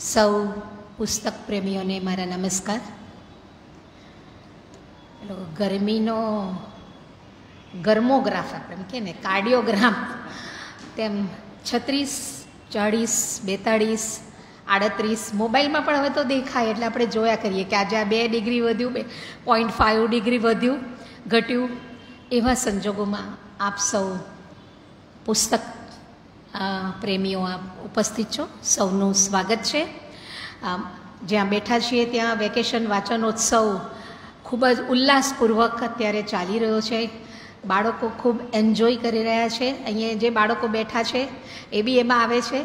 સૌ પુસ્તક પ્રેમીઓને મારા નમસ્કાર ગરમીનો ગરમોગ્રાફ આપણે કહે ને કાર્ડિયોગ્રામ તેમ છત્રીસ ચાળીસ બેતાળીસ આડત્રીસ મોબાઈલમાં પણ હવે તો દેખાય એટલે આપણે જોયા કરીએ કે આજે આ બે ડિગ્રી વધ્યું બે પોઈન્ટ ફાઇવ ડિગ્રી વધ્યું ઘટ્યું એવા સંજોગોમાં આપ સૌ પુસ્તક પ્રેમીઓ આપ ઉપસ્થિત છો સૌનું સ્વાગત છે જ્યાં બેઠા છીએ ત્યાં વેકેશન વાંચનોત્સવ ખૂબ જ ઉલ્લાસપૂર્વક અત્યારે ચાલી રહ્યો છે બાળકો ખૂબ એન્જોય કરી રહ્યા છે અહીંયા જે બાળકો બેઠા છે એ બી એમાં આવે છે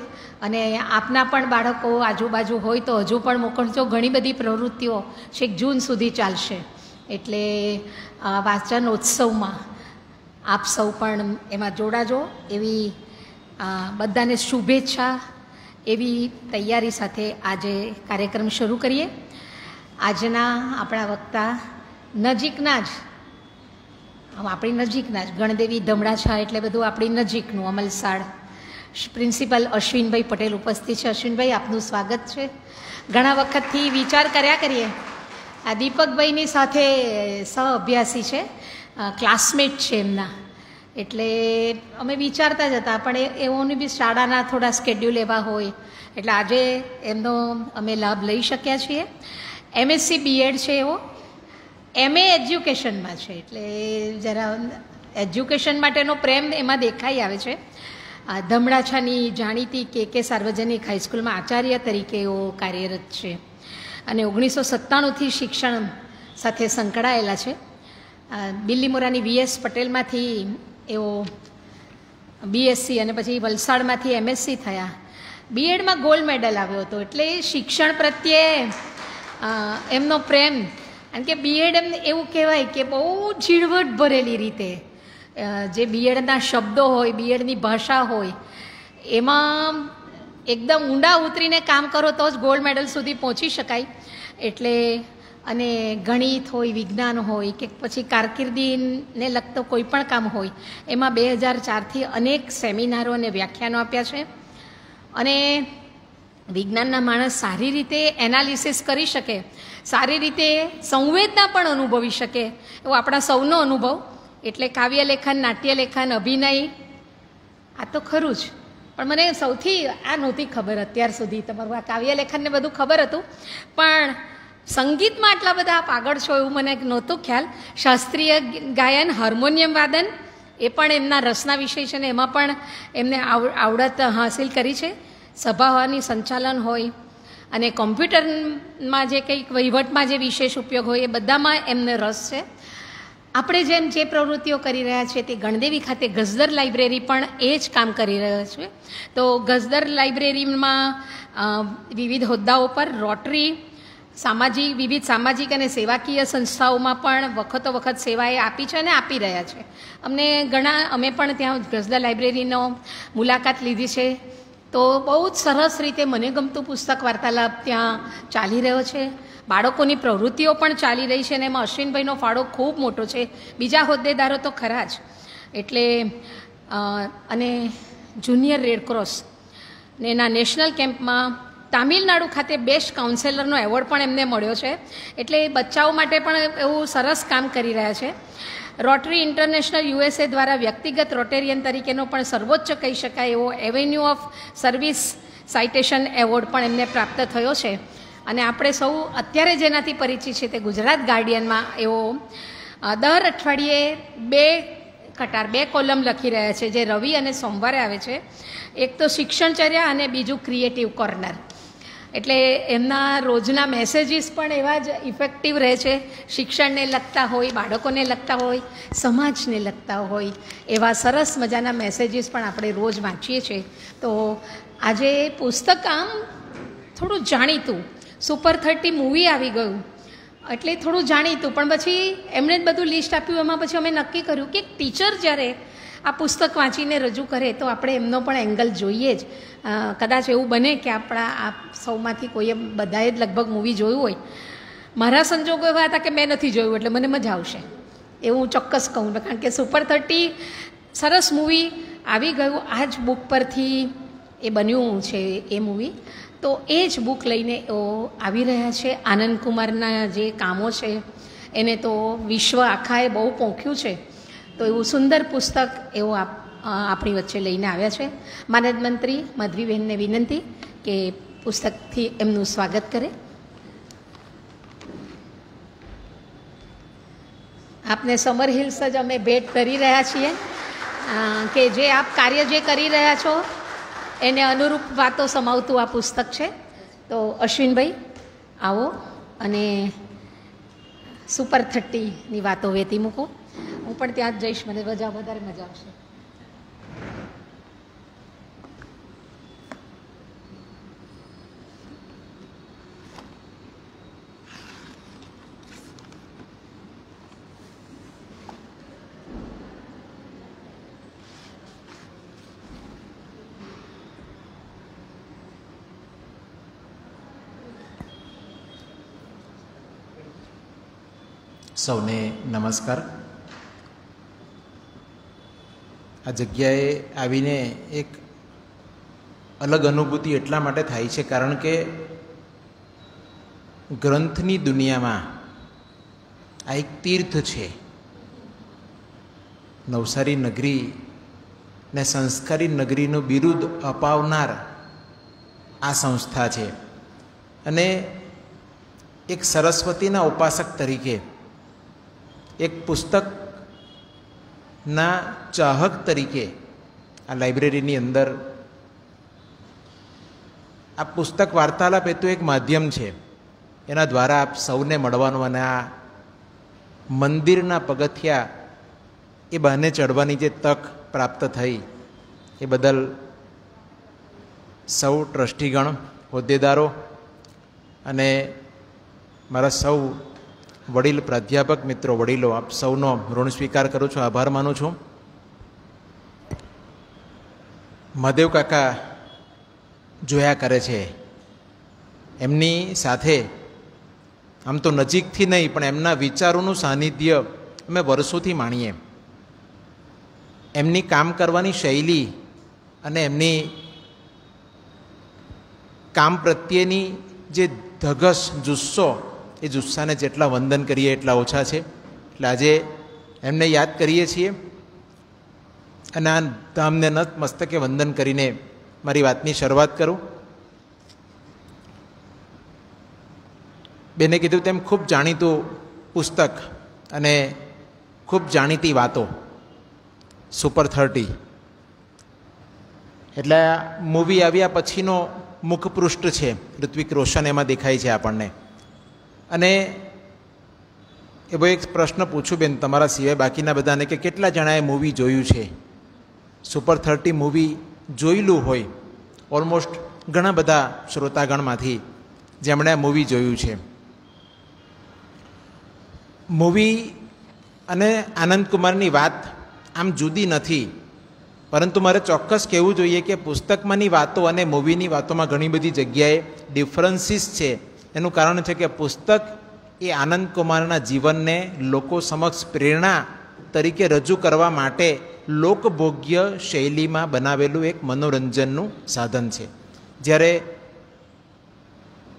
અને આપના પણ બાળકો આજુબાજુ હોય તો હજુ પણ મોકલજો ઘણી બધી પ્રવૃત્તિઓ છેક જૂન સુધી ચાલશે એટલે વાંચનોત્સવમાં આપ સૌ પણ એમાં જોડાજો એવી બધાને શુભેચ્છા એવી તૈયારી સાથે આજે કાર્યક્રમ શરૂ કરીએ આજના આપણા વક્તા નજીકના જ આપણી નજીકના જ ગણદેવી ધમડાછા એટલે બધું આપણી નજીકનું અમલસાડ પ્રિન્સિપલ અશ્વિનભાઈ પટેલ ઉપસ્થિત છે અશ્વિનભાઈ આપનું સ્વાગત છે ઘણા વખતથી વિચાર કર્યા કરીએ આ દીપકભાઈની સાથે સહ અભ્યાસી છે ક્લાસમેટ છે એમના એટલે અમે વિચારતા જ હતા પણ એઓની બી શાળાના થોડા સ્કેડ્યુલ એવા હોય એટલે આજે એમનો અમે લાભ લઈ શક્યા છીએ એમએસસી બીએડ છે એવો એમએ એજ્યુકેશનમાં છે એટલે જરા એજ્યુકેશન માટેનો પ્રેમ એમાં દેખાઈ આવે છે ધમડાછાની જાણીતી કે કે સાર્વજનિક હાઈસ્કૂલમાં આચાર્ય તરીકે એઓ કાર્યરત છે અને ઓગણીસો સત્તાણુંથી શિક્ષણ સાથે સંકળાયેલા છે બિલ્લીમોરાની વીએસ પટેલમાંથી એવો બીએસસી અને પછી વલસાડમાંથી એમએસસી થયા બીએડમાં ગોલ્ડ મેડલ આવ્યો હતો એટલે શિક્ષણ પ્રત્યે એમનો પ્રેમ કારણ કે બીએડ એમ એવું કહેવાય કે બહુ ઝીણવટ ભરેલી રીતે જે બીએડના શબ્દો હોય બીએડની ભાષા હોય એમાં એકદમ ઊંડા ઉતરીને કામ કરો તો જ ગોલ્ડ મેડલ સુધી પહોંચી શકાય એટલે અને ગણિત હોય વિજ્ઞાન હોય કે પછી કારકિર્દીને લગતો કોઈ પણ કામ હોય એમાં બે હજાર ચારથી અનેક સેમિનારો અને વ્યાખ્યાનો આપ્યા છે અને વિજ્ઞાનના માણસ સારી રીતે એનાલિસિસ કરી શકે સારી રીતે સંવેદના પણ અનુભવી શકે એવો આપણા સૌનો અનુભવ એટલે કાવ્ય લેખન નાટ્ય લેખન અભિનય આ તો ખરું જ પણ મને સૌથી આ નહોતી ખબર અત્યાર સુધી તમારું આ કાવ્ય લેખનને બધું ખબર હતું પણ સંગીતમાં આટલા બધા પાગળ છો એવું મને નહોતું ખ્યાલ શાસ્ત્રીય ગાયન હાર્મોનિયમ વાદન એ પણ એમના રસના વિષય છે ને એમાં પણ એમને આવડત હાંસિલ કરી છે સભા હોવાની સંચાલન હોય અને કોમ્પ્યુટરમાં જે કંઈક વહીવટમાં જે વિશેષ ઉપયોગ હોય એ બધામાં એમને રસ છે આપણે જેમ જે પ્રવૃત્તિઓ કરી રહ્યા છીએ તે ગણદેવી ખાતે ગઝદર લાઇબ્રેરી પણ એ જ કામ કરી રહ્યો છે તો ગઝદર લાઇબ્રેરીમાં વિવિધ હોદ્દાઓ પર રોટરી સામાજિક વિવિધ સામાજિક અને સેવાકીય સંસ્થાઓમાં પણ વખતો વખત સેવાએ આપી છે અને આપી રહ્યા છે અમને ઘણા અમે પણ ત્યાં ગઝલા લાઇબ્રેરીનો મુલાકાત લીધી છે તો બહુ જ સરસ રીતે મને ગમતું પુસ્તક વાર્તાલાપ ત્યાં ચાલી રહ્યો છે બાળકોની પ્રવૃત્તિઓ પણ ચાલી રહી છે અને એમાં અશ્વિનભાઈનો ફાળો ખૂબ મોટો છે બીજા હોદ્દેદારો તો ખરા જ એટલે અને જુનિયર રેડક્રોસ ને એના નેશનલ કેમ્પમાં તામિલનાડુ ખાતે બેસ્ટ કાઉન્સેલરનો એવોર્ડ પણ એમને મળ્યો છે એટલે એ બચ્ચાઓ માટે પણ એવું સરસ કામ કરી રહ્યા છે રોટરી ઇન્ટરનેશનલ યુએસએ દ્વારા વ્યક્તિગત રોટેરિયન તરીકેનો પણ સર્વોચ્ચ કહી શકાય એવો avenue of service citation award પણ એમને પ્રાપ્ત થયો છે અને આપણે સૌ અત્યારે જેનાથી પરિચિત છે તે ગુજરાત ગાર્ડિયનમાં એવો દર અઠવાડિયે બે કટાર બે કોલમ લખી રહ્યા છે જે રવિ અને સોમવારે આવે છે એક તો શિક્ષણચર્યા અને બીજું ક્રિએટિવ કોર્નર એટલે એમના રોજના મેસેજીસ પણ એવા જ ઇફેક્ટિવ રહે છે શિક્ષણને લગતા હોય બાળકોને લગતા હોય સમાજને લગતા હોય એવા સરસ મજાના મેસેજીસ પણ આપણે રોજ વાંચીએ છીએ તો આજે પુસ્તક આમ થોડું જાણીતું સુપર થર્ટી મૂવી આવી ગયું એટલે થોડું જાણીતું પણ પછી એમણે જ બધું લિસ્ટ આપ્યું એમાં પછી અમે નક્કી કર્યું કે ટીચર જ્યારે આ પુસ્તક વાંચીને રજૂ કરે તો આપણે એમનો પણ એંગલ જોઈએ જ કદાચ એવું બને કે આપણા આ સૌમાંથી કોઈએ બધાએ જ લગભગ મૂવી જોયું હોય મારા સંજોગો એવા હતા કે મેં નથી જોયું એટલે મને મજા આવશે એવું ચોક્કસ કહું કારણ કે સુપર થર્ટી સરસ મૂવી આવી ગયું આ જ બુક પરથી એ બન્યું છે એ મૂવી તો એ જ બુક લઈને આવી રહ્યા છે આનંદ કુમારના જે કામો છે એને તો વિશ્વ આખાએ બહુ પોંખ્યું છે તો એવું સુંદર પુસ્તક એવું આપ આપણી વચ્ચે લઈને આવ્યા છે માનદ મંત્રી માધવીબેનને વિનંતી કે પુસ્તકથી એમનું સ્વાગત કરે આપને સમર હિલ્સ જ અમે ભેટ કરી રહ્યા છીએ કે જે આપ કાર્ય જે કરી રહ્યા છો એને અનુરૂપ વાતો સમાવતું આ પુસ્તક છે તો અશ્વિનભાઈ આવો અને સુપર થર્ટીની વાતો વેતી મૂકો હું પણ ત્યાં જ જઈશ મને મજા વધારે મજા આવશે સૌને નમસ્કાર આ જગ્યાએ આવીને એક અલગ અનુભૂતિ એટલા માટે થાય છે કારણ કે ગ્રંથની દુનિયામાં આ એક તીર્થ છે નવસારી નગરી ને સંસ્કારી નગરીનું બિરુદ અપાવનાર આ સંસ્થા છે અને એક સરસ્વતીના ઉપાસક તરીકે એક પુસ્તક ના ચાહક તરીકે આ લાઇબ્રેરીની અંદર આ પુસ્તક વાર્તાલાપ એ તો એક માધ્યમ છે એના દ્વારા આપ સૌને મળવાનો અને આ મંદિરના પગથિયા એ બહાને ચડવાની જે તક પ્રાપ્ત થઈ એ બદલ સૌ ટ્રસ્ટીગણ હોદ્દેદારો અને મારા સૌ વડીલ પ્રાધ્યાપક મિત્રો વડીલો આપ સૌનો ઋણ સ્વીકાર કરું છું આભાર માનું છું મહાદેવ કાકા જોયા કરે છે એમની સાથે આમ તો નજીકથી નહીં પણ એમના વિચારોનું સાનિધ્ય અમે વર્ષોથી માણીએ એમની કામ કરવાની શૈલી અને એમની કામ પ્રત્યેની જે ધગસ જુસ્સો એ જુસ્સાને જેટલા વંદન કરીએ એટલા ઓછા છે એટલે આજે એમને યાદ કરીએ છીએ અને આ ધામને નત મસ્તકે વંદન કરીને મારી વાતની શરૂઆત કરું બેને કીધું તેમ ખૂબ જાણીતું પુસ્તક અને ખૂબ જાણીતી વાતો સુપર થર્ટી એટલે મૂવી આવ્યા પછીનો મુખપૃષ્ઠ છે ઋત્વિક રોશન એમાં દેખાય છે આપણને અને એવો એક પ્રશ્ન પૂછું બેન તમારા સિવાય બાકીના બધાને કે કેટલા જણાએ મૂવી જોયું છે સુપર થર્ટી મૂવી જોયેલું હોય ઓલમોસ્ટ ઘણા બધા શ્રોતાગણમાંથી જેમણે આ મૂવી જોયું છે મૂવી અને આનંદ કુમારની વાત આમ જુદી નથી પરંતુ મારે ચોક્કસ કહેવું જોઈએ કે પુસ્તકમાંની વાતો અને મૂવીની વાતોમાં ઘણી બધી જગ્યાએ ડિફરન્સીસ છે એનું કારણ છે કે પુસ્તક એ આનંદ કુમારના જીવનને લોકો સમક્ષ પ્રેરણા તરીકે રજૂ કરવા માટે લોકભોગ્ય શૈલીમાં બનાવેલું એક મનોરંજનનું સાધન છે જ્યારે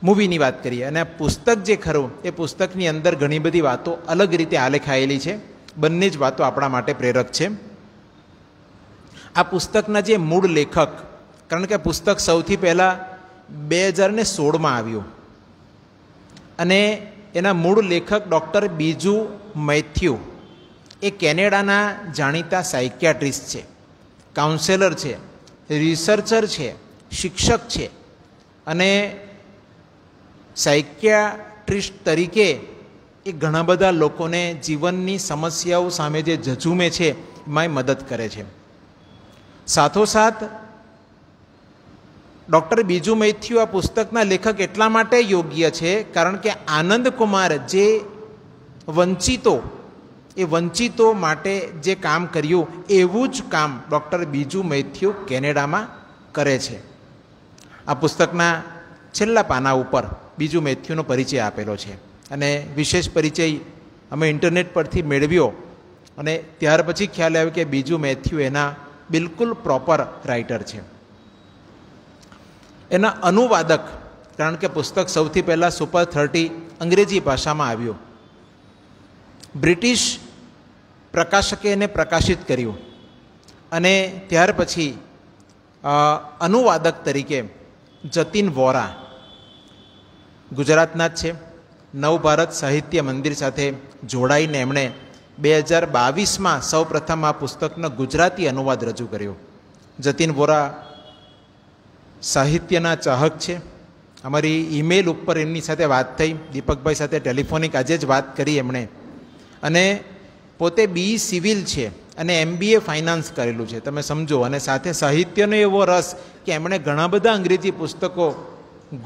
મૂવીની વાત કરીએ અને પુસ્તક જે ખરું એ પુસ્તકની અંદર ઘણી બધી વાતો અલગ રીતે આલેખાયેલી છે બંને જ વાતો આપણા માટે પ્રેરક છે આ પુસ્તકના જે મૂળ લેખક કારણ કે પુસ્તક સૌથી પહેલાં બે હજાર સોળમાં આવ્યું અને એના મૂળ લેખક ડૉક્ટર બીજુ મૈથ્યુ એ કેનેડાના જાણીતા સાયકિયાટ્રિસ્ટ છે કાઉન્સેલર છે રિસર્ચર છે શિક્ષક છે અને સાયકિયાટ્રિસ્ટ તરીકે એ ઘણા બધા લોકોને જીવનની સમસ્યાઓ સામે જે જજુમે છે એમાં મદદ કરે છે સાથોસાથ ડૉક્ટર બીજુ મૈથ્યુ આ પુસ્તકના લેખક એટલા માટે યોગ્ય છે કારણ કે આનંદ કુમાર જે વંચિતો એ વંચિતો માટે જે કામ કર્યું એવું જ કામ ડૉક્ટર બીજુ મૈથ્યુ કેનેડામાં કરે છે આ પુસ્તકના છેલ્લા પાના ઉપર બીજુ મૈથ્યુનો પરિચય આપેલો છે અને વિશેષ પરિચય અમે ઇન્ટરનેટ પરથી મેળવ્યો અને ત્યાર પછી ખ્યાલ આવ્યો કે બીજુ મેથ્યુ એના બિલકુલ પ્રોપર રાઇટર છે એના અનુવાદક કારણ કે પુસ્તક સૌથી પહેલાં સુપર થર્ટી અંગ્રેજી ભાષામાં આવ્યું બ્રિટિશ પ્રકાશકે એને પ્રકાશિત કર્યું અને ત્યાર પછી અનુવાદક તરીકે જતીન વોરા ગુજરાતના જ છે નવભારત સાહિત્ય મંદિર સાથે જોડાઈને એમણે બે હજાર બાવીસમાં સૌપ્રથમ આ પુસ્તકનો ગુજરાતી અનુવાદ રજૂ કર્યો જતીન વોરા સાહિત્યના ચાહક છે અમારી ઈમેલ ઉપર એમની સાથે વાત થઈ દીપકભાઈ સાથે ટેલિફોનિક આજે જ વાત કરી એમણે અને પોતે બી સિવિલ છે અને એમબીએ ફાઇનાન્સ કરેલું છે તમે સમજો અને સાથે સાહિત્યનો એવો રસ કે એમણે ઘણા બધા અંગ્રેજી પુસ્તકો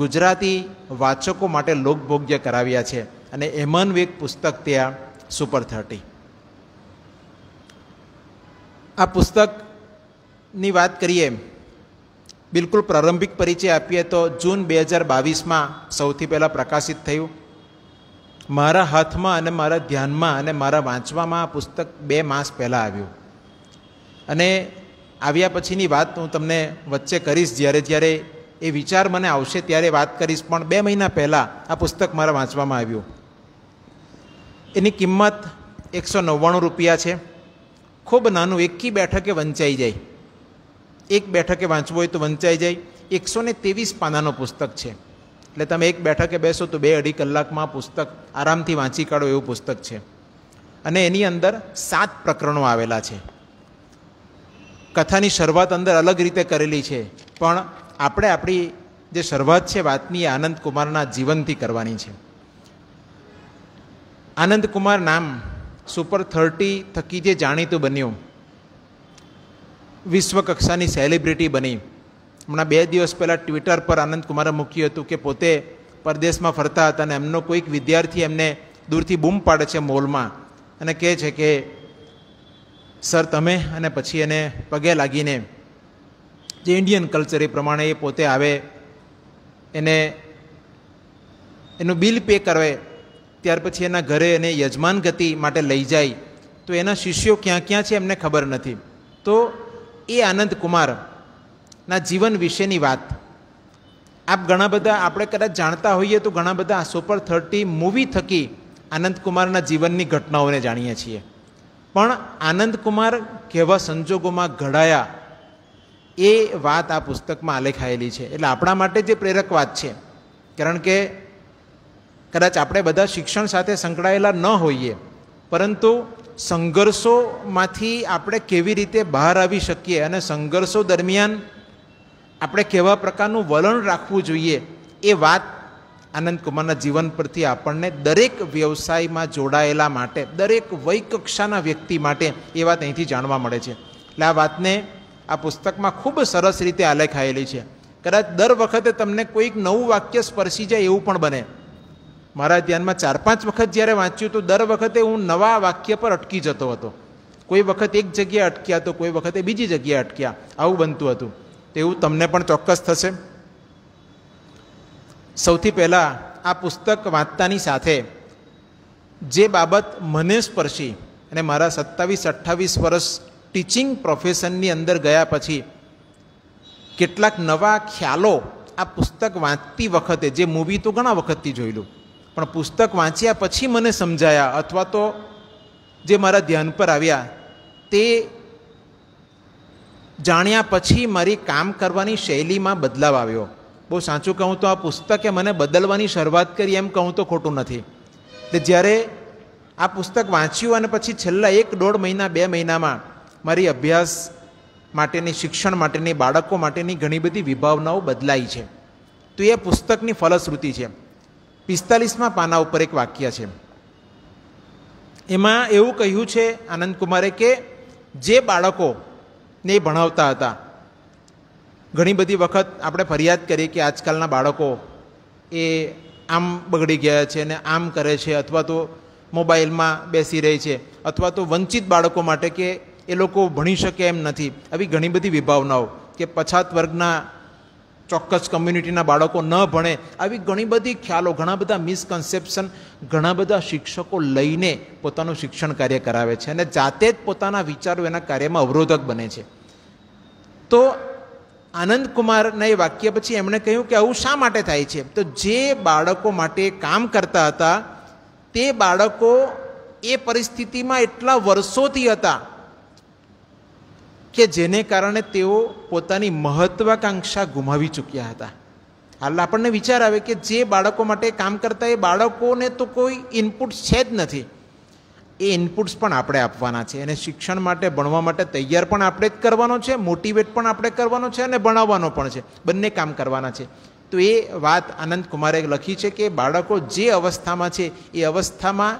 ગુજરાતી વાચકો માટે લોકભોગ્ય કરાવ્યા છે અને એમાંનું એક પુસ્તક ત્યાં સુપર થર્ટી આ પુસ્તકની વાત કરીએ બિલકુલ પ્રારંભિક પરિચય આપીએ તો જૂન બે હજાર બાવીસમાં સૌથી પહેલાં પ્રકાશિત થયું મારા હાથમાં અને મારા ધ્યાનમાં અને મારા વાંચવામાં આ પુસ્તક બે માસ પહેલાં આવ્યું અને આવ્યા પછીની વાત હું તમને વચ્ચે કરીશ જ્યારે જ્યારે એ વિચાર મને આવશે ત્યારે વાત કરીશ પણ બે મહિના પહેલાં આ પુસ્તક મારા વાંચવામાં આવ્યું એની કિંમત એકસો નવ્વાણું રૂપિયા છે ખૂબ નાનું એકી બેઠકે વંચાઈ જાય એક બેઠકે વાંચવું હોય તો વંચાઈ જાય એકસો ને ત્રેવીસ પાનાનો પુસ્તક છે એટલે તમે એક બેઠકે બેસો તો બે અઢી કલાકમાં પુસ્તક આરામથી વાંચી કાઢો એવું પુસ્તક છે અને એની અંદર સાત પ્રકરણો આવેલા છે કથાની શરૂઆત અંદર અલગ રીતે કરેલી છે પણ આપણે આપણી જે શરૂઆત છે વાતની એ આનંદ કુમારના જીવનથી કરવાની છે આનંદકુમાર નામ સુપર થર્ટી થકી જે જાણીતું બન્યું વિશ્વકક્ષાની સેલિબ્રિટી બની હમણાં બે દિવસ પહેલાં ટ્વિટર પર આનંદ કુમારે મૂક્યું હતું કે પોતે પરદેશમાં ફરતા હતા અને એમનો કોઈક વિદ્યાર્થી એમને દૂરથી બૂમ પાડે છે મોલમાં અને કહે છે કે સર તમે અને પછી એને પગે લાગીને જે ઇન્ડિયન કલ્ચર એ પ્રમાણે એ પોતે આવે એને એનું બિલ પે કરે ત્યાર પછી એના ઘરે એને યજમાન ગતિ માટે લઈ જાય તો એના શિષ્યો ક્યાં ક્યાં છે એમને ખબર નથી તો એ આનંદ કુમારના જીવન વિશેની વાત આપ ઘણા બધા આપણે કદાચ જાણતા હોઈએ તો ઘણા બધા સુપર થર્ટી મૂવી થકી આનંદકુમારના જીવનની ઘટનાઓને જાણીએ છીએ પણ આનંદકુમાર કેવા સંજોગોમાં ઘડાયા એ વાત આ પુસ્તકમાં આલેખાયેલી છે એટલે આપણા માટે જે પ્રેરક વાત છે કારણ કે કદાચ આપણે બધા શિક્ષણ સાથે સંકળાયેલા ન હોઈએ પરંતુ સંઘર્ષોમાંથી આપણે કેવી રીતે બહાર આવી શકીએ અને સંઘર્ષો દરમિયાન આપણે કેવા પ્રકારનું વલણ રાખવું જોઈએ એ વાત આનંદ કુમારના જીવન પરથી આપણને દરેક વ્યવસાયમાં જોડાયેલા માટે દરેક વય કક્ષાના વ્યક્તિ માટે એ વાત અહીંથી જાણવા મળે છે એટલે આ વાતને આ પુસ્તકમાં ખૂબ સરસ રીતે આલેખાયેલી છે કદાચ દર વખતે તમને કોઈક નવું વાક્ય સ્પર્શી જાય એવું પણ બને મારા ધ્યાનમાં ચાર પાંચ વખત જ્યારે વાંચ્યું તો દર વખતે હું નવા વાક્ય પર અટકી જતો હતો કોઈ વખત એક જગ્યાએ અટક્યા તો કોઈ વખતે બીજી જગ્યાએ અટક્યા આવું બનતું હતું તેવું તમને પણ ચોક્કસ થશે સૌથી પહેલાં આ પુસ્તક વાંચતાની સાથે જે બાબત મને સ્પર્શી અને મારા સત્તાવીસ અઠ્ઠાવીસ વર્ષ ટીચિંગ પ્રોફેશનની અંદર ગયા પછી કેટલાક નવા ખ્યાલો આ પુસ્તક વાંચતી વખતે જે મૂવી તો ઘણા વખતથી જોયેલું પણ પુસ્તક વાંચ્યા પછી મને સમજાયા અથવા તો જે મારા ધ્યાન પર આવ્યા તે જાણ્યા પછી મારી કામ કરવાની શૈલીમાં બદલાવ આવ્યો બહુ સાચું કહું તો આ પુસ્તકે મને બદલવાની શરૂઆત કરી એમ કહું તો ખોટું નથી એટલે જ્યારે આ પુસ્તક વાંચ્યું અને પછી છેલ્લા એક દોઢ મહિના બે મહિનામાં મારી અભ્યાસ માટેની શિક્ષણ માટેની બાળકો માટેની ઘણી બધી વિભાવનાઓ બદલાઈ છે તો એ પુસ્તકની ફલશ્રુતિ છે પિસ્તાલીસમાં પાના ઉપર એક વાક્ય છે એમાં એવું કહ્યું છે આનંદ કુમારે કે જે બાળકોને ભણાવતા હતા ઘણી બધી વખત આપણે ફરિયાદ કરીએ કે આજકાલના બાળકો એ આમ બગડી ગયા છે અને આમ કરે છે અથવા તો મોબાઈલમાં બેસી રહે છે અથવા તો વંચિત બાળકો માટે કે એ લોકો ભણી શકે એમ નથી આવી ઘણી બધી વિભાવનાઓ કે પછાત વર્ગના ચોક્કસ કમ્યુનિટીના બાળકો ન ભણે આવી ઘણી બધી ખ્યાલો ઘણા બધા મિસકન્સેપ્શન ઘણા બધા શિક્ષકો લઈને પોતાનું શિક્ષણ કાર્ય કરાવે છે અને જાતે જ પોતાના વિચારો એના કાર્યમાં અવરોધક બને છે તો આનંદ કુમારના એ વાક્ય પછી એમણે કહ્યું કે આવું શા માટે થાય છે તો જે બાળકો માટે કામ કરતા હતા તે બાળકો એ પરિસ્થિતિમાં એટલા વર્ષોથી હતા કે જેને કારણે તેઓ પોતાની મહત્વાકાંક્ષા ગુમાવી ચૂક્યા હતા હાલ આપણને વિચાર આવે કે જે બાળકો માટે કામ કરતા એ બાળકોને તો કોઈ ઇનપુટ્સ છે જ નથી એ ઇનપુટ્સ પણ આપણે આપવાના છે અને શિક્ષણ માટે ભણવા માટે તૈયાર પણ આપણે જ કરવાનો છે મોટિવેટ પણ આપણે કરવાનો છે અને ભણાવવાનો પણ છે બંને કામ કરવાના છે તો એ વાત આનંદ કુમારે લખી છે કે બાળકો જે અવસ્થામાં છે એ અવસ્થામાં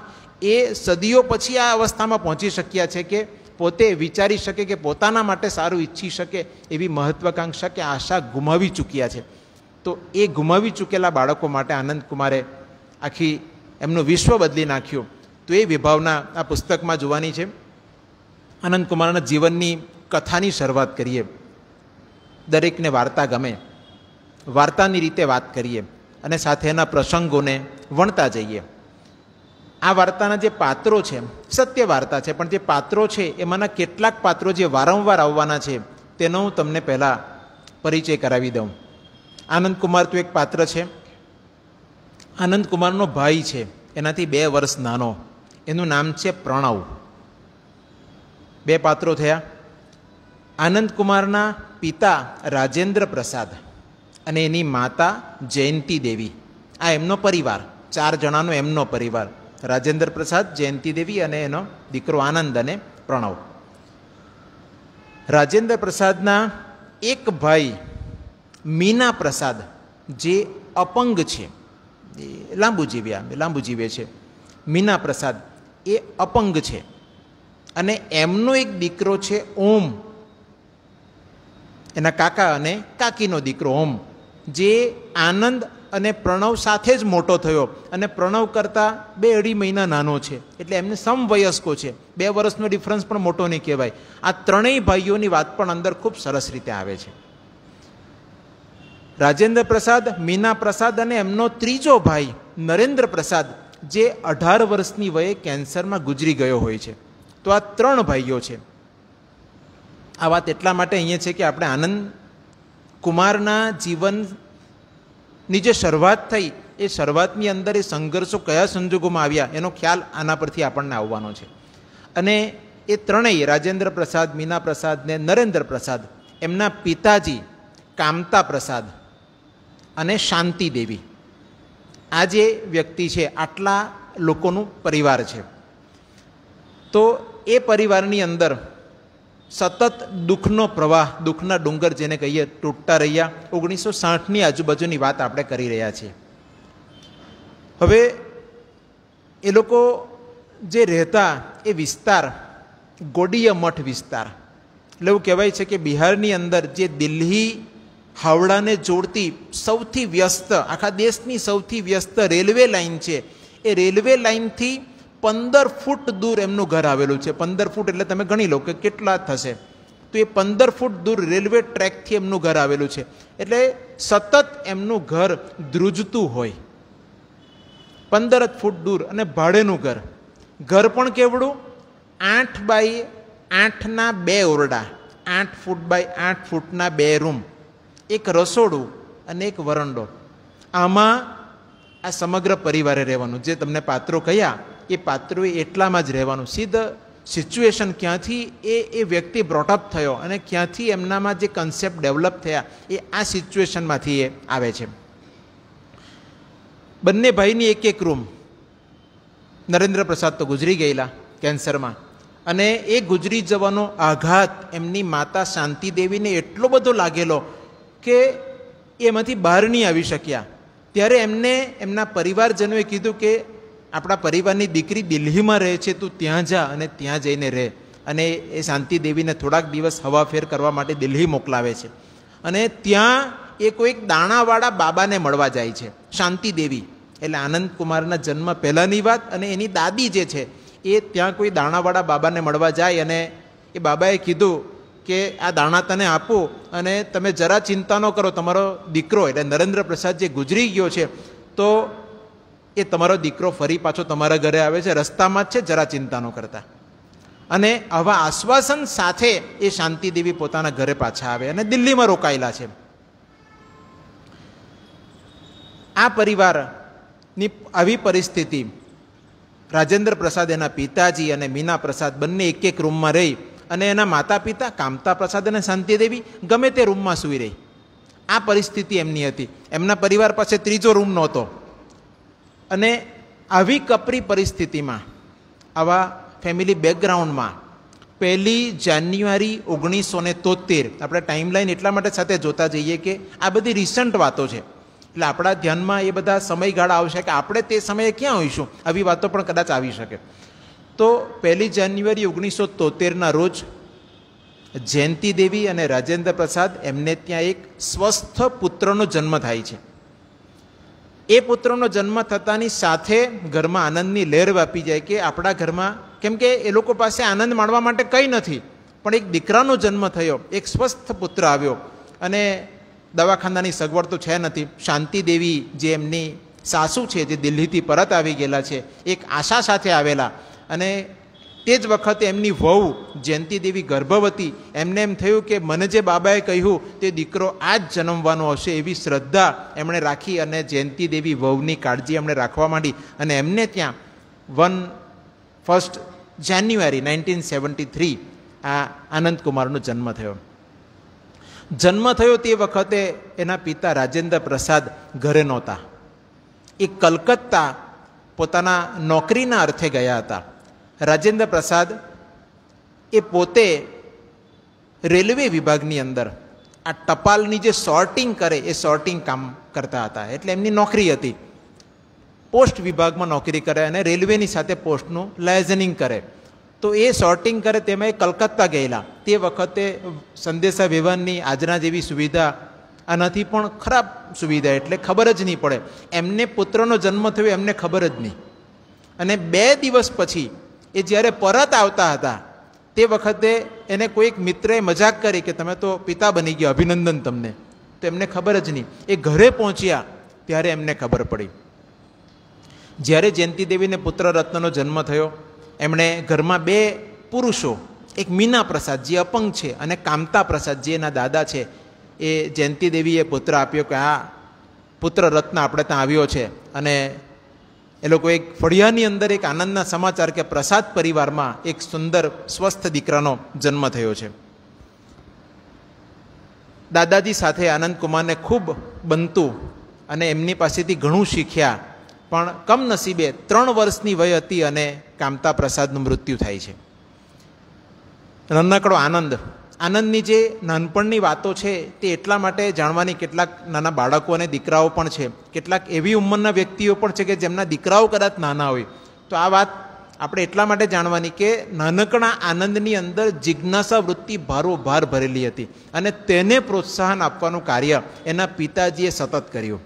એ સદીઓ પછી આ અવસ્થામાં પહોંચી શક્યા છે કે પોતે વિચારી શકે કે પોતાના માટે સારું ઈચ્છી શકે એવી મહત્વાકાંક્ષા કે આશા ગુમાવી ચૂક્યા છે તો એ ગુમાવી ચૂકેલા બાળકો માટે આનંદકુમારે આખી એમનું વિશ્વ બદલી નાખ્યું તો એ વિભાવના આ પુસ્તકમાં જોવાની છે આનંદકુમારના જીવનની કથાની શરૂઆત કરીએ દરેકને વાર્તા ગમે વાર્તાની રીતે વાત કરીએ અને સાથે એના પ્રસંગોને વણતા જઈએ આ વાર્તાના જે પાત્રો છે સત્ય વાર્તા છે પણ જે પાત્રો છે એમાંના કેટલાક પાત્રો જે વારંવાર આવવાના છે તેનો હું તમને પહેલાં પરિચય કરાવી દઉં આનંદ કુમાર તો એક પાત્ર છે આનંદ કુમારનો ભાઈ છે એનાથી બે વર્ષ નાનો એનું નામ છે પ્રણવ બે પાત્રો થયા આનંદ કુમારના પિતા રાજેન્દ્ર પ્રસાદ અને એની માતા જયંતી દેવી આ એમનો પરિવાર ચાર જણાનો એમનો પરિવાર રાજેન્દ્ર પ્રસાદ જયંતી દેવી અને એનો દીકરો આનંદ અને પ્રણવ રાજેન્દ્ર પ્રસાદના એક ભાઈ મીના પ્રસાદ જે અપંગ છે લાંબુ જીવ્યા લાંબુ લાંબુજીવે છે મીના પ્રસાદ એ અપંગ છે અને એમનો એક દીકરો છે ઓમ એના કાકા અને કાકીનો દીકરો ઓમ જે આનંદ અને પ્રણવ સાથે જ મોટો થયો અને પ્રણવ કરતાં બે અઢી મહિના નાનો છે એટલે એમને સમવયસ્કો છે બે વર્ષનો ડિફરન્સ પણ મોટો નહીં કહેવાય આ ત્રણેય ભાઈઓની વાત પણ અંદર ખૂબ સરસ રીતે આવે છે રાજેન્દ્ર પ્રસાદ મીના પ્રસાદ અને એમનો ત્રીજો ભાઈ નરેન્દ્ર પ્રસાદ જે અઢાર વર્ષની વયે કેન્સરમાં ગુજરી ગયો હોય છે તો આ ત્રણ ભાઈઓ છે આ વાત એટલા માટે અહીંયા છે કે આપણે આનંદ કુમારના જીવન ની જે શરૂઆત થઈ એ શરૂઆતની અંદર એ સંઘર્ષો કયા સંજોગોમાં આવ્યા એનો ખ્યાલ આના પરથી આપણને આવવાનો છે અને એ ત્રણેય રાજેન્દ્ર પ્રસાદ મીના પ્રસાદ ને નરેન્દ્ર પ્રસાદ એમના પિતાજી કામતા પ્રસાદ અને શાંતિ દેવી આ જે વ્યક્તિ છે આટલા લોકોનું પરિવાર છે તો એ પરિવારની અંદર સતત દુઃખનો પ્રવાહ દુઃખના ડુંગર જેને કહીએ તૂટતા રહ્યા ઓગણીસો સાઠની આજુબાજુની વાત આપણે કરી રહ્યા છીએ હવે એ લોકો જે રહેતા એ વિસ્તાર ગોડીય મઠ વિસ્તાર એટલે એવું કહેવાય છે કે બિહારની અંદર જે દિલ્હી હાવડાને જોડતી સૌથી વ્યસ્ત આખા દેશની સૌથી વ્યસ્ત રેલવે લાઇન છે એ રેલવે લાઇનથી પંદર ફૂટ દૂર એમનું ઘર આવેલું છે પંદર ફૂટ એટલે તમે ગણી લો કે કેટલા થશે તો એ પંદર ફૂટ દૂર રેલવે ટ્રેકથી એમનું ઘર આવેલું છે એટલે સતત એમનું ઘર ધ્રુજતું હોય પંદર જ ફૂટ દૂર અને ભાડેનું ઘર ઘર પણ કેવડું આઠ બાય આઠના બે ઓરડા આઠ ફૂટ બાય આઠ ફૂટના બે રૂમ એક રસોડું અને એક વરંડો આમાં આ સમગ્ર પરિવારે રહેવાનું જે તમને પાત્રો કહ્યા એ પાત્રોએ એટલામાં જ રહેવાનું સીધ સિચ્યુએશન ક્યાંથી એ એ વ્યક્તિ બ્રોટઅપ થયો અને ક્યાંથી એમનામાં જે કન્સેપ્ટ ડેવલપ થયા એ આ સિચ્યુએશનમાંથી એ આવે છે બંને ભાઈની એક એક રૂમ નરેન્દ્ર પ્રસાદ તો ગુજરી ગયેલા કેન્સરમાં અને એ ગુજરી જવાનો આઘાત એમની માતા શાંતિ દેવીને એટલો બધો લાગેલો કે એમાંથી બહાર નહીં આવી શક્યા ત્યારે એમને એમના પરિવારજનોએ કીધું કે આપણા પરિવારની દીકરી દિલ્હીમાં રહે છે તું ત્યાં જા અને ત્યાં જઈને રહે અને એ શાંતિ દેવીને થોડાક દિવસ હવાફેર કરવા માટે દિલ્હી મોકલાવે છે અને ત્યાં એ કોઈક દાણાવાળા બાબાને મળવા જાય છે શાંતિ દેવી એટલે આનંદ કુમારના જન્મ પહેલાંની વાત અને એની દાદી જે છે એ ત્યાં કોઈ દાણાવાળા બાબાને મળવા જાય અને એ બાબાએ કીધું કે આ દાણા તને આપું અને તમે જરા ચિંતા ન કરો તમારો દીકરો એટલે નરેન્દ્ર પ્રસાદ જે ગુજરી ગયો છે તો એ તમારો દીકરો ફરી પાછો તમારા ઘરે આવે છે રસ્તામાં જ છે જરા ચિંતા ન કરતા અને આવા આશ્વાસન સાથે એ શાંતિ દેવી પોતાના ઘરે પાછા આવે અને દિલ્હીમાં રોકાયેલા છે આ પરિવારની આવી પરિસ્થિતિ રાજેન્દ્ર પ્રસાદ એના પિતાજી અને મીના પ્રસાદ બંને એક એક રૂમમાં રહી અને એના માતા પિતા કામતા પ્રસાદ અને શાંતિ દેવી ગમે તે રૂમમાં સૂઈ રહી આ પરિસ્થિતિ એમની હતી એમના પરિવાર પાસે ત્રીજો રૂમ નહોતો અને આવી કપરી પરિસ્થિતિમાં આવા ફેમિલી બેકગ્રાઉન્ડમાં પહેલી જાન્યુઆરી ઓગણીસો ને તોતેર આપણે ટાઈમલાઈન એટલા માટે સાથે જોતા જઈએ કે આ બધી રિસન્ટ વાતો છે એટલે આપણા ધ્યાનમાં એ બધા સમયગાળા આવશે કે આપણે તે સમયે ક્યાં હોઈશું આવી વાતો પણ કદાચ આવી શકે તો પહેલી જાન્યુઆરી ઓગણીસો તોતેરના રોજ જયંતી દેવી અને રાજેન્દ્ર પ્રસાદ એમને ત્યાં એક સ્વસ્થ પુત્રનો જન્મ થાય છે એ પુત્રનો જન્મ થતાની સાથે ઘરમાં આનંદની લહેર વ્યાપી જાય કે આપણા ઘરમાં કેમ કે એ લોકો પાસે આનંદ માણવા માટે કંઈ નથી પણ એક દીકરાનો જન્મ થયો એક સ્વસ્થ પુત્ર આવ્યો અને દવાખાનાની સગવડ તો છે નથી શાંતિ દેવી જે એમની સાસુ છે જે દિલ્હીથી પરત આવી ગયેલા છે એક આશા સાથે આવેલા અને તે જ વખતે એમની વહુ જયંતી દેવી ગર્ભવતી એમને એમ થયું કે મને જે બાબાએ કહ્યું તે દીકરો આ જ જન્મવાનો હશે એવી શ્રદ્ધા એમણે રાખી અને જયંતી દેવી વહુની કાળજી એમણે રાખવા માંડી અને એમને ત્યાં one first January nineteen seventy three આ આનંદકુમારનો જન્મ થયો જન્મ થયો તે વખતે એના પિતા રાજેન્દ્ર પ્રસાદ ઘરે નહોતા એ કલકત્તા પોતાના નોકરીના અર્થે ગયા હતા રાજેન્દ્ર પ્રસાદ એ પોતે રેલવે વિભાગની અંદર આ ટપાલની જે સોર્ટિંગ કરે એ સોર્ટિંગ કામ કરતા હતા એટલે એમની નોકરી હતી પોસ્ટ વિભાગમાં નોકરી કરે અને રેલવેની સાથે પોસ્ટનું લાયઝનિંગ કરે તો એ સોર્ટિંગ કરે તેમાં એ કલકત્તા ગયેલા તે વખતે સંદેશા વ્યવહારની આજના જેવી સુવિધા આનાથી પણ ખરાબ સુવિધા એટલે ખબર જ નહીં પડે એમને પુત્રનો જન્મ થયો એમને ખબર જ નહીં અને બે દિવસ પછી એ જ્યારે પરત આવતા હતા તે વખતે એને કોઈક મિત્રે મજાક કરી કે તમે તો પિતા બની ગયા અભિનંદન તમને તો એમને ખબર જ નહીં એ ઘરે પહોંચ્યા ત્યારે એમને ખબર પડી જ્યારે જયંતિદેવીને પુત્ર રત્નનો જન્મ થયો એમણે ઘરમાં બે પુરુષો એક મીના પ્રસાદ જે અપંગ છે અને કામતા પ્રસાદ જે એના દાદા છે એ જયંતિદેવીએ પુત્ર આપ્યો કે આ પુત્ર રત્ન આપણે ત્યાં આવ્યો છે અને એ લોકો એક ફળિયાની અંદર એક આનંદના સમાચાર કે પ્રસાદ પરિવારમાં એક સુંદર સ્વસ્થ દીકરાનો જન્મ થયો છે દાદાજી સાથે આનંદકુમારને ખૂબ બનતું અને એમની પાસેથી ઘણું શીખ્યા પણ કમનસીબે ત્રણ વર્ષની વય હતી અને કામતા પ્રસાદનું મૃત્યુ થાય છે નાનકડો આનંદ આનંદની જે નાનપણની વાતો છે તે એટલા માટે જાણવાની કેટલાક નાના બાળકો અને દીકરાઓ પણ છે કેટલાક એવી ઉંમરના વ્યક્તિઓ પણ છે કે જેમના દીકરાઓ કદાચ નાના હોય તો આ વાત આપણે એટલા માટે જાણવાની કે નાનકણા આનંદની અંદર જિજ્ઞાસા વૃત્તિ ભારોભાર ભરેલી હતી અને તેને પ્રોત્સાહન આપવાનું કાર્ય એના પિતાજીએ સતત કર્યું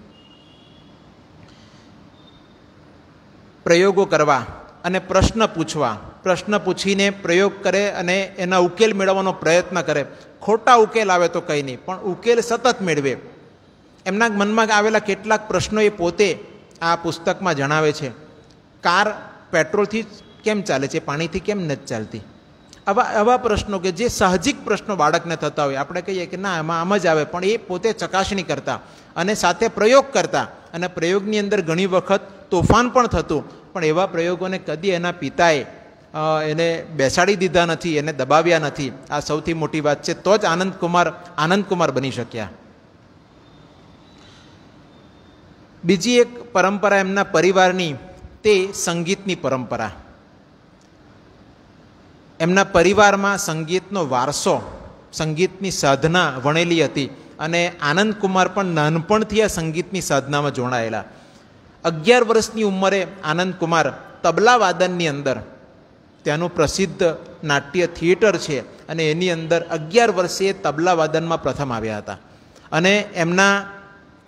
પ્રયોગો કરવા અને પ્રશ્ન પૂછવા પ્રશ્ન પૂછીને પ્રયોગ કરે અને એના ઉકેલ મેળવવાનો પ્રયત્ન કરે ખોટા ઉકેલ આવે તો કંઈ નહીં પણ ઉકેલ સતત મેળવે એમના મનમાં આવેલા કેટલાક પ્રશ્નો એ પોતે આ પુસ્તકમાં જણાવે છે કાર પેટ્રોલથી કેમ ચાલે છે પાણીથી કેમ નથી ચાલતી આવા આવા પ્રશ્નો કે જે સાહજિક પ્રશ્નો બાળકને થતા હોય આપણે કહીએ કે ના એમાં આમ જ આવે પણ એ પોતે ચકાસણી કરતા અને સાથે પ્રયોગ કરતા અને પ્રયોગની અંદર ઘણી વખત તોફાન પણ થતું પણ એવા પ્રયોગોને કદી એના પિતાએ એને બેસાડી દીધા નથી એને દબાવ્યા નથી આ સૌથી મોટી વાત છે તો જ આનંદ કુમાર આનંદ બની શક્યા બીજી એક પરંપરા એમના પરિવારની તે સંગીતની પરંપરા એમના પરિવારમાં સંગીતનો વારસો સંગીતની સાધના વણેલી હતી અને આનંદકુમાર પણ નાનપણથી આ સંગીતની સાધનામાં જોડાયેલા અગિયાર વર્ષની ઉંમરે આનંદ કુમાર તબલા વાદનની અંદર ત્યાંનું પ્રસિદ્ધ નાટ્ય થિયેટર છે અને એની અંદર અગિયાર વર્ષે તબલા વાદનમાં પ્રથમ આવ્યા હતા અને એમના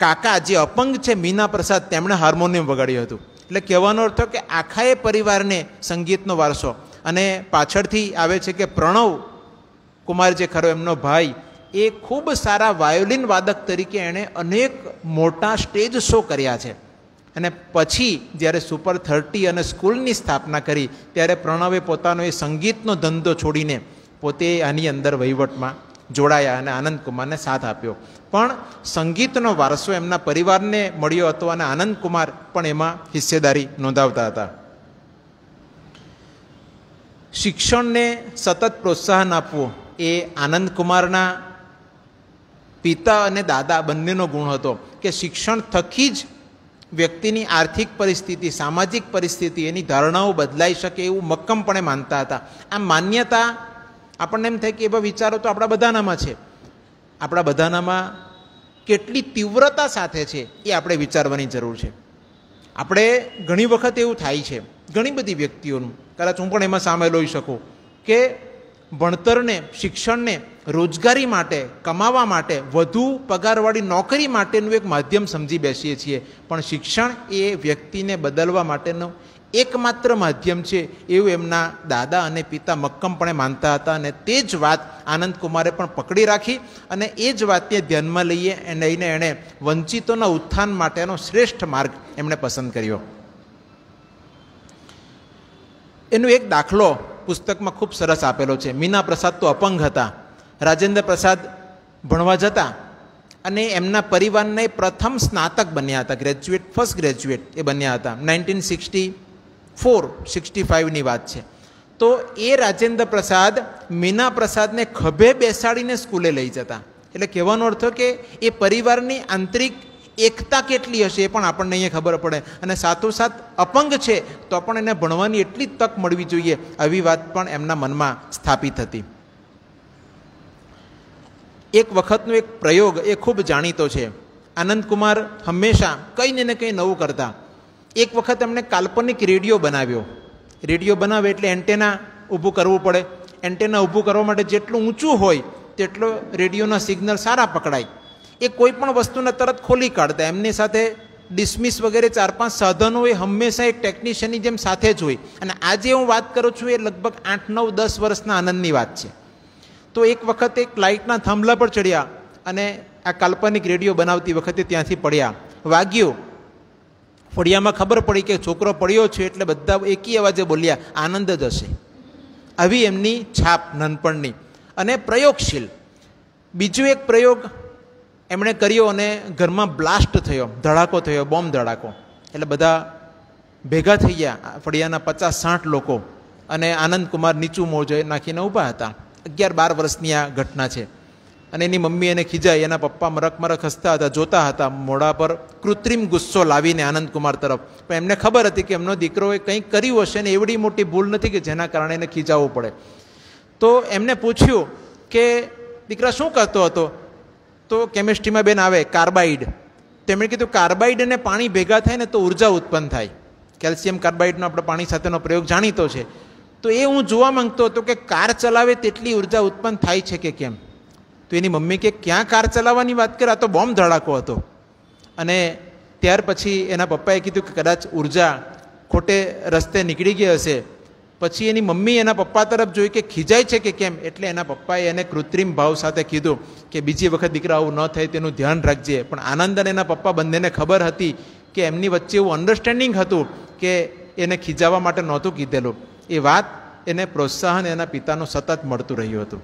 કાકા જે અપંગ છે મીના પ્રસાદ તેમણે હાર્મોનિયમ વગાડ્યું હતું એટલે કહેવાનો અર્થ કે આખા એ પરિવારને સંગીતનો વારસો અને પાછળથી આવે છે કે પ્રણવ કુમાર જે ખરો એમનો ભાઈ એ ખૂબ સારા વાયોલિન વાદક તરીકે એણે અનેક મોટા સ્ટેજ શો કર્યા છે અને પછી જ્યારે સુપર થર્ટી અને સ્કૂલની સ્થાપના કરી ત્યારે પ્રણવે પોતાનો એ સંગીતનો ધંધો છોડીને પોતે આની અંદર વહીવટમાં જોડાયા અને આનંદકુમારને સાથ આપ્યો પણ સંગીતનો વારસો એમના પરિવારને મળ્યો હતો અને આનંદકુમાર પણ એમાં હિસ્સેદારી નોંધાવતા હતા શિક્ષણને સતત પ્રોત્સાહન આપવું એ આનંદકુમારના પિતા અને દાદા બંનેનો ગુણ હતો કે શિક્ષણ થકી જ વ્યક્તિની આર્થિક પરિસ્થિતિ સામાજિક પરિસ્થિતિ એની ધારણાઓ બદલાઈ શકે એવું મક્કમપણે માનતા હતા આ માન્યતા આપણને એમ થાય કે એવા વિચારો તો આપણા બધાનામાં છે આપણા બધાનામાં કેટલી તીવ્રતા સાથે છે એ આપણે વિચારવાની જરૂર છે આપણે ઘણી વખત એવું થાય છે ઘણી બધી વ્યક્તિઓનું કદાચ હું પણ એમાં સામેલ હોઈ શકું કે ભણતરને શિક્ષણને રોજગારી માટે કમાવા માટે વધુ પગારવાળી નોકરી માટેનું એક માધ્યમ સમજી બેસીએ છીએ પણ શિક્ષણ એ વ્યક્તિને બદલવા માટેનું એકમાત્ર માધ્યમ છે એવું એમના દાદા અને પિતા મક્કમપણે માનતા હતા અને તે જ વાત આનંદકુમારે પણ પકડી રાખી અને એ જ વાતને ધ્યાનમાં લઈએ લઈને એણે વંચિતોના ઉત્થાન માટેનો શ્રેષ્ઠ માર્ગ એમણે પસંદ કર્યો એનો એક દાખલો પુસ્તકમાં ખૂબ સરસ આપેલો છે મીના પ્રસાદ તો અપંગ હતા રાજેન્દ્ર પ્રસાદ ભણવા જતા અને એમના પરિવારને પ્રથમ સ્નાતક બન્યા હતા ગ્રેજ્યુએટ ફર્સ્ટ ગ્રેજ્યુએટ એ બન્યા હતા નાઇન્ટીન સિક્સટી ફોર સિક્સટી ફાઇવની વાત છે તો એ રાજેન્દ્ર પ્રસાદ મીના પ્રસાદને ખભે બેસાડીને સ્કૂલે લઈ જતા એટલે કહેવાનો અર્થ કે એ પરિવારની આંતરિક એકતા કેટલી હશે એ પણ આપણને અહીંયા ખબર પડે અને સાથોસાથ અપંગ છે તો પણ એને ભણવાની એટલી તક મળવી જોઈએ આવી વાત પણ એમના મનમાં સ્થાપિત હતી એક વખતનો એક પ્રયોગ એ ખૂબ જાણીતો છે આનંદકુમાર હંમેશા કંઈને ને કંઈ નવું કરતા એક વખત એમણે કાલ્પનિક રેડિયો બનાવ્યો રેડિયો બનાવે એટલે એન્ટેના ઊભું કરવું પડે એન્ટેના ઊભું કરવા માટે જેટલું ઊંચું હોય તેટલો રેડિયોના સિગ્નલ સારા પકડાય એ કોઈ પણ વસ્તુને તરત ખોલી કાઢતા એમની સાથે ડિસમિસ વગેરે ચાર પાંચ સાધનો એ હંમેશા એક ટેકનિશિયનની જેમ સાથે જ હોય અને આજે હું વાત કરું છું એ લગભગ આઠ નવ દસ વર્ષના આનંદની વાત છે તો એક વખત એક લાઇટના થાંભલા પર ચડ્યા અને આ કાલ્પનિક રેડિયો બનાવતી વખતે ત્યાંથી પડ્યા વાગ્યો ફળિયામાં ખબર પડી કે છોકરો પડ્યો છે એટલે બધા એકી અવાજે બોલ્યા આનંદ જ હશે આવી એમની છાપ નાનપણની અને પ્રયોગશીલ બીજો એક પ્રયોગ એમણે કર્યો અને ઘરમાં બ્લાસ્ટ થયો ધડાકો થયો બોમ્બ ધડાકો એટલે બધા ભેગા થઈ ગયા ફળિયાના પચાસ સાઠ લોકો અને આનંદ કુમાર નીચું મોજે નાખીને ઊભા હતા અગિયાર બાર વર્ષની આ ઘટના છે અને એની મમ્મી એને ખીજાઈ એના પપ્પા મરક મરક હસતા હતા જોતા હતા મોડા પર કૃત્રિમ ગુસ્સો લાવીને આનંદકુમાર તરફ પણ એમને ખબર હતી કે એમનો દીકરો એ કંઈક કર્યું હશે ને એવડી મોટી ભૂલ નથી કે જેના કારણે એને ખીજાવવું પડે તો એમને પૂછ્યું કે દીકરા શું કરતો હતો તો કેમિસ્ટ્રીમાં બેન આવે કાર્બાઇડ તેમણે કીધું કાર્બાઇડ અને પાણી ભેગા થાય ને તો ઉર્જા ઉત્પન્ન થાય કેલ્શિયમ કાર્બાઇડનો આપણે પાણી સાથેનો પ્રયોગ જાણીતો છે તો એ હું જોવા માંગતો હતો કે કાર ચલાવે તેટલી ઉર્જા ઉત્પન્ન થાય છે કે કેમ તો એની મમ્મી કે ક્યાં કાર ચલાવવાની વાત કરે આ તો બોમ્બ ધડાકો હતો અને ત્યાર પછી એના પપ્પાએ કીધું કે કદાચ ઉર્જા ખોટે રસ્તે નીકળી ગઈ હશે પછી એની મમ્મી એના પપ્પા તરફ જોઈ કે ખીજાય છે કે કેમ એટલે એના પપ્પાએ એને કૃત્રિમ ભાવ સાથે કીધું કે બીજી વખત દીકરા આવું ન થાય તેનું ધ્યાન રાખજે પણ આનંદ અને એના પપ્પા બંનેને ખબર હતી કે એમની વચ્ચે એવું અન્ડરસ્ટેન્ડિંગ હતું કે એને ખીજાવા માટે નહોતું કીધેલું એ વાત એને પ્રોત્સાહન એના પિતાનું સતત મળતું રહ્યું હતું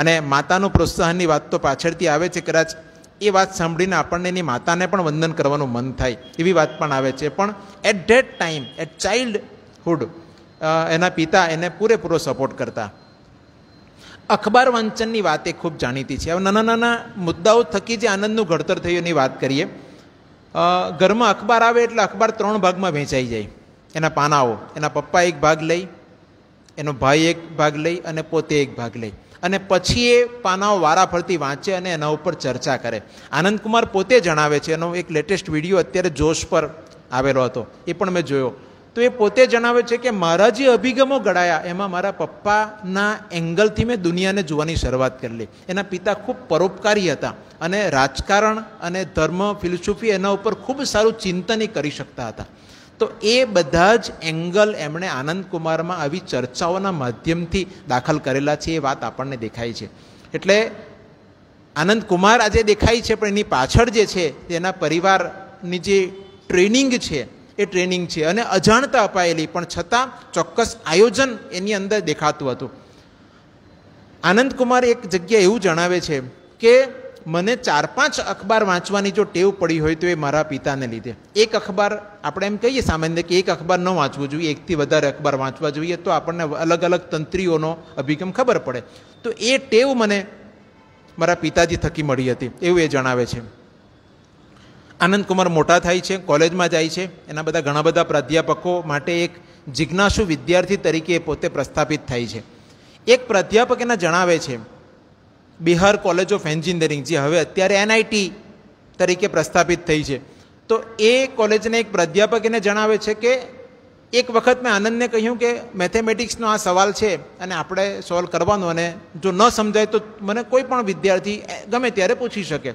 અને માતાનું પ્રોત્સાહનની વાત તો પાછળથી આવે છે કદાચ એ વાત સાંભળીને આપણને એની માતાને પણ વંદન કરવાનું મન થાય એવી વાત પણ આવે છે પણ at that time at childhood એના પિતા એને પૂરેપૂરો સપોર્ટ કરતા અખબાર વાંચનની વાત એ ખૂબ જાણીતી છે હવે નાના નાના મુદ્દાઓ થકી જે આનંદનું ઘડતર થયું એની વાત કરીએ ઘરમાં અખબાર આવે એટલે અખબાર ત્રણ ભાગમાં વહેંચાઈ જાય એના પાનાઓ એના પપ્પા એક ભાગ લઈ એનો ભાઈ એક ભાગ લઈ અને પોતે એક ભાગ લઈ અને પછી એ પાનાઓ વારાફરતી વાંચે અને એના ઉપર ચર્ચા કરે આનંદકુમાર પોતે જણાવે છે એનો એક લેટેસ્ટ વિડીયો અત્યારે જોશ પર આવેલો હતો એ પણ મેં જોયો તો એ પોતે જણાવે છે કે મારા જે અભિગમો ઘડાયા એમાં મારા પપ્પાના એંગલથી મેં દુનિયાને જોવાની શરૂઆત કરેલી એના પિતા ખૂબ પરોપકારી હતા અને રાજકારણ અને ધર્મ ફિલસૂફી એના ઉપર ખૂબ સારું ચિંતન કરી શકતા હતા તો એ બધા જ એંગલ એમણે આનંદકુમારમાં આવી ચર્ચાઓના માધ્યમથી દાખલ કરેલા છે એ વાત આપણને દેખાય છે એટલે આનંદકુમાર આજે દેખાય છે પણ એની પાછળ જે છે તેના પરિવારની જે ટ્રેનિંગ છે એ ટ્રેનિંગ છે અને અજાણતા અપાયેલી પણ છતાં ચોક્કસ આયોજન એની અંદર દેખાતું હતું આનંદકુમાર એક જગ્યાએ એવું જણાવે છે કે મને ચાર પાંચ અખબાર વાંચવાની જો ટેવ પડી હોય તો એ મારા પિતાને લીધે એક અખબાર આપણે એમ કહીએ સામાન્ય કે એક અખબાર ન વાંચવું જોઈએ એકથી વધારે અખબાર વાંચવા જોઈએ તો આપણને અલગ અલગ તંત્રીઓનો અભિગમ ખબર પડે તો એ ટેવ મને મારા પિતાજી થકી મળી હતી એવું એ જણાવે છે આનંદકુમાર મોટા થાય છે કોલેજમાં જાય છે એના બધા ઘણા બધા પ્રાધ્યાપકો માટે એક જિજ્ઞાસુ વિદ્યાર્થી તરીકે પોતે પ્રસ્થાપિત થાય છે એક પ્રાધ્યાપક એના જણાવે છે બિહાર કોલેજ ઓફ એન્જિનિયરિંગ જે હવે અત્યારે એનઆઈટી તરીકે પ્રસ્થાપિત થઈ છે તો એ કોલેજના એક પ્રાધ્યાપક એને જણાવે છે કે એક વખત મેં આનંદને કહ્યું કે મેથેમેટિક્સનો આ સવાલ છે અને આપણે સોલ્વ કરવાનો અને જો ન સમજાય તો મને કોઈ પણ વિદ્યાર્થી ગમે ત્યારે પૂછી શકે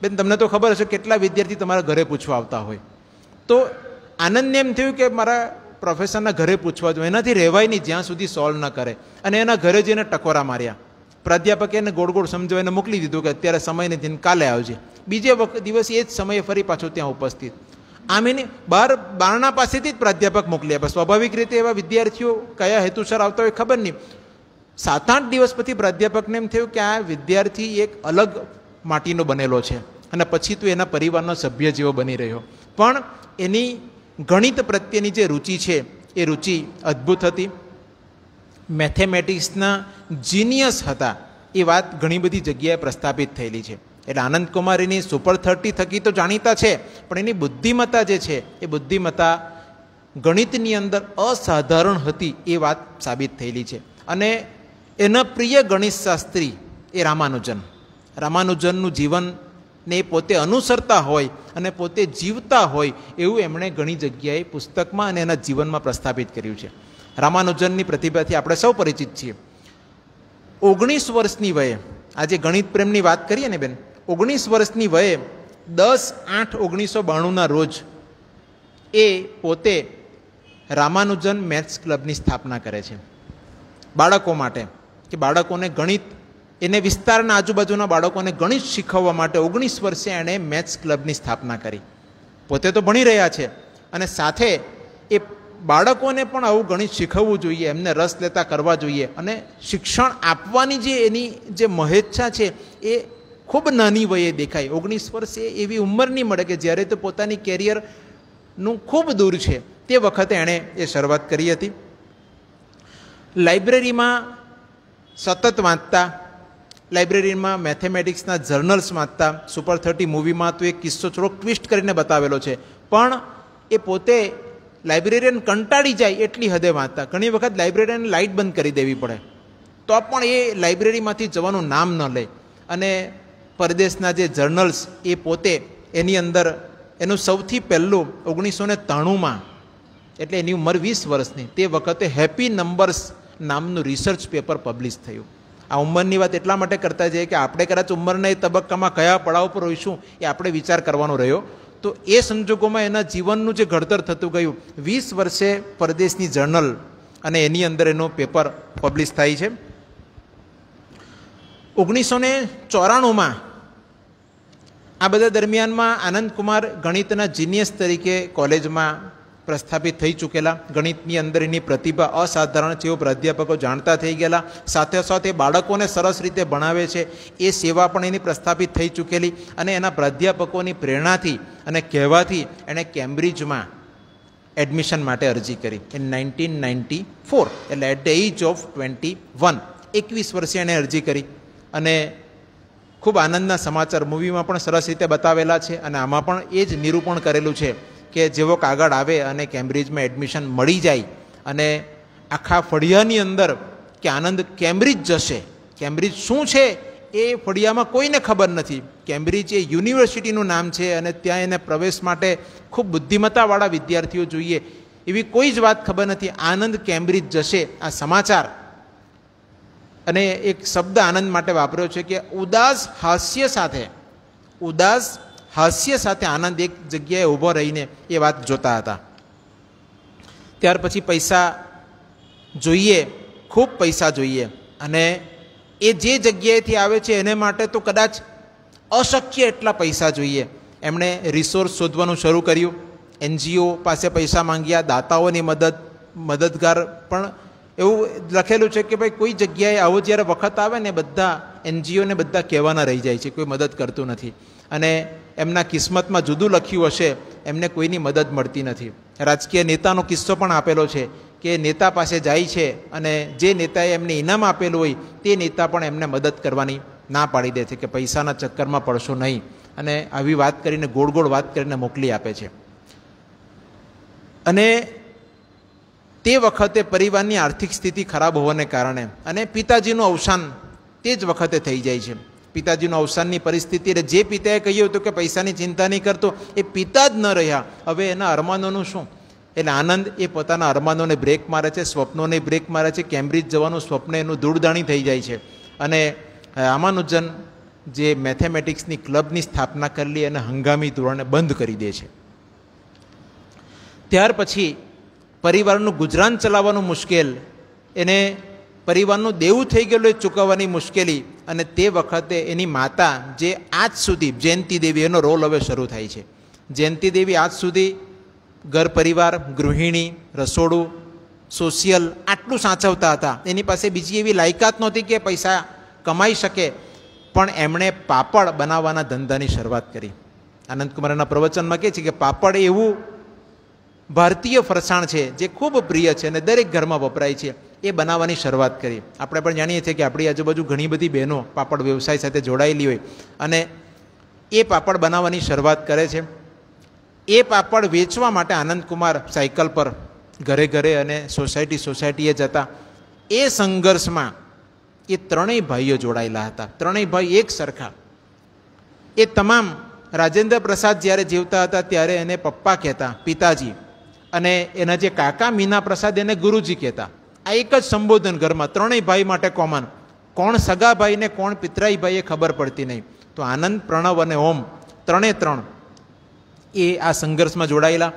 બેન તમને તો ખબર હશે કેટલા વિદ્યાર્થી તમારા ઘરે પૂછવા આવતા હોય તો આનંદને એમ થયું કે મારા પ્રોફેસરના ઘરે પૂછવા જોઈએ એનાથી રહેવાય નહીં જ્યાં સુધી સોલ્વ ન કરે અને એના ઘરે જઈને ટકોરા માર્યા પ્રાધ્યાપકે એને ગોળ ગોળ સમજાવીને મોકલી દીધું કે અત્યારે સમય નથી કાલે આવજે બીજે વખત દિવસે એ જ સમયે ફરી પાછો ત્યાં ઉપસ્થિત આમ એને બાર બારણા પાસેથી જ પ્રાધ્યાપક મોકલી આપ્યા સ્વાભાવિક રીતે એવા વિદ્યાર્થીઓ કયા હેતુસર આવતા હોય ખબર નહીં સાત આઠ દિવસ પછી પ્રાધ્યાપકને એમ થયું કે આ વિદ્યાર્થી એક અલગ માટીનો બનેલો છે અને પછી તું એના પરિવારનો સભ્ય જેવો બની રહ્યો પણ એની ગણિત પ્રત્યેની જે રુચિ છે એ રુચિ અદ્ભુત હતી મેથેમેટિક્સના જીનિયસ હતા એ વાત ઘણી બધી જગ્યાએ પ્રસ્થાપિત થયેલી છે એટલે આનંદ કુમારીની સુપર થર્ટી થકી તો જાણીતા છે પણ એની બુદ્ધિમત્તા જે છે એ બુદ્ધિમત્તા ગણિતની અંદર અસાધારણ હતી એ વાત સાબિત થયેલી છે અને એના પ્રિય ગણિત શાસ્ત્રી એ રામાનુજન રામાનુજનનું જીવન ને એ પોતે અનુસરતા હોય અને પોતે જીવતા હોય એવું એમણે ઘણી જગ્યાએ પુસ્તકમાં અને એના જીવનમાં પ્રસ્થાપિત કર્યું છે રામાનુજનની પ્રતિભાથી આપણે સૌ પરિચિત છીએ ઓગણીસ વર્ષની વયે આજે ગણિત પ્રેમની વાત કરીએ ને બેન ઓગણીસ વર્ષની વયે દસ આઠ ઓગણીસો બાણુંના રોજ એ પોતે રામાનુજન મેથ્સ ક્લબની સ્થાપના કરે છે બાળકો માટે કે બાળકોને ગણિત એને વિસ્તારના આજુબાજુના બાળકોને ગણિત શીખવવા માટે ઓગણીસ વર્ષે એણે મેથ્સ ક્લબની સ્થાપના કરી પોતે તો ભણી રહ્યા છે અને સાથે એ બાળકોને પણ આવું ગણિત શીખવવું જોઈએ એમને રસ લેતા કરવા જોઈએ અને શિક્ષણ આપવાની જે એની જે મહેચ્છા છે એ ખૂબ નાની વયે દેખાય ઓગણીસ વર્ષ એ એવી ઉંમરની મળે કે જ્યારે તે પોતાની કેરિયરનું ખૂબ દૂર છે તે વખતે એણે એ શરૂઆત કરી હતી લાઇબ્રેરીમાં સતત વાંચતા લાઇબ્રેરીમાં મેથેમેટિક્સના જર્નલ્સ વાંચતા સુપર થર્ટી મૂવીમાં તો એક કિસ્સો થોડોક ટ્વિસ્ટ કરીને બતાવેલો છે પણ એ પોતે લાઇબ્રેરિયન કંટાળી જાય એટલી હદે વાંચતા ઘણી વખત લાઇબ્રેરિયન લાઇટ બંધ કરી દેવી પડે તો પણ એ લાઇબ્રેરીમાંથી જવાનું નામ ન લે અને પરદેશના જે જર્નલ્સ એ પોતે એની અંદર એનું સૌથી પહેલું ઓગણીસો ને ત્રાણુંમાં એટલે એની ઉંમર વીસ વર્ષની તે વખતે હેપી નંબર્સ નામનું રિસર્ચ પેપર પબ્લિશ થયું આ ઉંમરની વાત એટલા માટે કરતા જઈએ કે આપણે કદાચ ઉંમરના એ તબક્કામાં કયા પડાવ પર હોઈશું એ આપણે વિચાર કરવાનો રહ્યો તો એ સંજોગોમાં એના જીવનનું જે ઘડતર થતું ગયું વીસ વર્ષે પરદેશની જર્નલ અને એની અંદર એનો પેપર પબ્લિશ થાય છે ઓગણીસો ને ચોરાણુંમાં આ બધા દરમિયાનમાં આનંદકુમાર ગણિતના જીનિયસ તરીકે કોલેજમાં પ્રસ્થાપિત થઈ ચૂકેલા ગણિતની અંદર એની પ્રતિભા અસાધારણ છે એવું પ્રાધ્યાપકો જાણતા થઈ ગયેલા સાથે સાથે બાળકોને સરસ રીતે ભણાવે છે એ સેવા પણ એની પ્રસ્થાપિત થઈ ચૂકેલી અને એના પ્રાધ્યાપકોની પ્રેરણાથી અને કહેવાથી એણે કેમ્બ્રિજમાં એડમિશન માટે અરજી કરી ઇન નાઇન્ટીન નાઇન્ટી ફોર એટલે at the age of twenty one એકવીસ વર્ષે એણે અરજી કરી અને ખૂબ આનંદના સમાચાર મૂવીમાં પણ સરસ રીતે બતાવેલા છે અને આમાં પણ એ જ નિરૂપણ કરેલું છે કે જેવો કાગળ આવે અને કેમ્બ્રિજમાં એડમિશન મળી જાય અને આખા ફળિયાની અંદર કે આનંદ કેમ્બ્રિજ જશે કેમ્બ્રિજ શું છે એ ફળિયામાં કોઈને ખબર નથી કેમ્બ્રિજ એ યુનિવર્સિટીનું નામ છે અને ત્યાં એને પ્રવેશ માટે ખૂબ બુદ્ધિમત્તાવાળા વિદ્યાર્થીઓ જોઈએ એવી કોઈ જ વાત ખબર નથી આનંદ કેમ્બ્રિજ જશે આ સમાચાર અને એક શબ્દ આનંદ માટે વાપર્યો છે કે ઉદાસ હાસ્ય સાથે ઉદાસ હાસ્ય સાથે આનંદ એક જગ્યાએ ઊભો રહીને એ વાત જોતા હતા ત્યાર પછી પૈસા જોઈએ ખૂબ પૈસા જોઈએ અને એ જે જગ્યાએથી આવે છે એને માટે તો કદાચ અશક્ય એટલા પૈસા જોઈએ એમણે રિસોર્સ શોધવાનું શરૂ કર્યું એનજીઓ પાસે પૈસા માંગ્યા દાતાઓની મદદ મદદગાર પણ એવું લખેલું છે કે ભાઈ કોઈ જગ્યાએ આવો જ્યારે વખત આવે ને બધા એનજીઓને બધા કહેવાના રહી જાય છે કોઈ મદદ કરતું નથી અને એમના કિસ્મતમાં જુદું લખ્યું હશે એમને કોઈની મદદ મળતી નથી રાજકીય નેતાનો કિસ્સો પણ આપેલો છે કે નેતા પાસે જાય છે અને જે નેતાએ એમને ઇનામ આપેલું હોય તે નેતા પણ એમને મદદ કરવાની ના પાડી દે છે કે પૈસાના ચક્કરમાં પડશો નહીં અને આવી વાત કરીને ગોળ ગોળ વાત કરીને મોકલી આપે છે અને તે વખતે પરિવારની આર્થિક સ્થિતિ ખરાબ હોવાને કારણે અને પિતાજીનું અવસાન તે જ વખતે થઈ જાય છે પિતાજીનું અવસાનની પરિસ્થિતિ એટલે જે પિતાએ કહ્યું હતું કે પૈસાની ચિંતા નહીં કરતો એ પિતા જ ન રહ્યા હવે એના અરમાનોનું શું એટલે આનંદ એ પોતાના અરમાનોને બ્રેક મારે છે સ્વપ્નોને બ્રેક મારે છે કેમ્બ્રિજ જવાનું સ્વપ્ન એનું દૂરદાણી થઈ જાય છે અને રામાનુજન જે મેથેમેટિક્સની ક્લબની સ્થાપના કરેલી અને હંગામી ધોરણે બંધ કરી દે છે ત્યાર પછી પરિવારનું ગુજરાન ચલાવવાનું મુશ્કેલ એને પરિવારનું દેવું થઈ ગયેલું એ ચૂકવવાની મુશ્કેલી અને તે વખતે એની માતા જે આજ સુધી જયંતી દેવી એનો રોલ હવે શરૂ થાય છે જયંતી દેવી આજ સુધી ઘર પરિવાર ગૃહિણી રસોડું સોશિયલ આટલું સાચવતા હતા એની પાસે બીજી એવી લાયકાત નહોતી કે પૈસા કમાઈ શકે પણ એમણે પાપડ બનાવવાના ધંધાની શરૂઆત કરી આનંદકુમારના પ્રવચનમાં કહે છે કે પાપડ એવું ભારતીય ફરસાણ છે જે ખૂબ પ્રિય છે અને દરેક ઘરમાં વપરાય છે એ બનાવવાની શરૂઆત કરી આપણે પણ જાણીએ છીએ કે આપણી આજુબાજુ ઘણી બધી બહેનો પાપડ વ્યવસાય સાથે જોડાયેલી હોય અને એ પાપડ બનાવવાની શરૂઆત કરે છે એ પાપડ વેચવા માટે આનંદકુમાર સાયકલ પર ઘરે ઘરે અને સોસાયટી સોસાયટીએ જતા એ સંઘર્ષમાં એ ત્રણેય ભાઈઓ જોડાયેલા હતા ત્રણેય ભાઈ એક સરખા એ તમામ રાજેન્દ્ર પ્રસાદ જ્યારે જીવતા હતા ત્યારે એને પપ્પા કહેતા પિતાજી અને એના જે કાકા મીના પ્રસાદ એને ગુરુજી કહેતા આ એક જ સંબોધન ઘરમાં ત્રણેય ભાઈ માટે કોમન કોણ સગાભાઈને કોણ પિતરાઈભાઈએ ખબર પડતી નહીં તો આનંદ પ્રણવ અને ઓમ ત્રણે ત્રણ એ આ સંઘર્ષમાં જોડાયેલા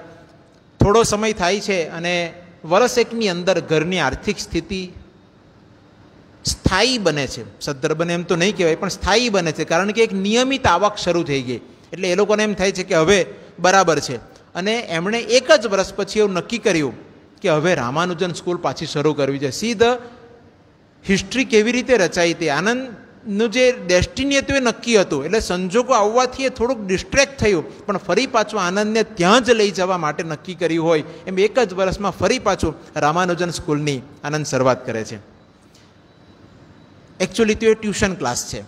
થોડો સમય થાય છે અને વર્ષ એકની અંદર ઘરની આર્થિક સ્થિતિ સ્થાયી બને છે સદ્ધર બને એમ તો નહીં કહેવાય પણ સ્થાયી બને છે કારણ કે એક નિયમિત આવક શરૂ થઈ ગઈ એટલે એ લોકોને એમ થાય છે કે હવે બરાબર છે અને એમણે એક જ વર્ષ પછી એવું નક્કી કર્યું કે હવે રામાનુજન સ્કૂલ પાછી શરૂ કરવી છે સી ધ હિસ્ટ્રી કેવી રીતે રચાઈ તે આનંદનું જે ડેસ્ટિની હતું એ નક્કી હતું એટલે સંજોગો આવવાથી એ થોડુંક ડિસ્ટ્રેક્ટ થયું પણ ફરી પાછું આનંદને ત્યાં જ લઈ જવા માટે નક્કી કર્યું હોય એમ એક જ વર્ષમાં ફરી પાછું રામાનુજન સ્કૂલની આનંદ શરૂઆત કરે છે એકચ્યુઅલી તો એ ટ્યુશન ક્લાસ છે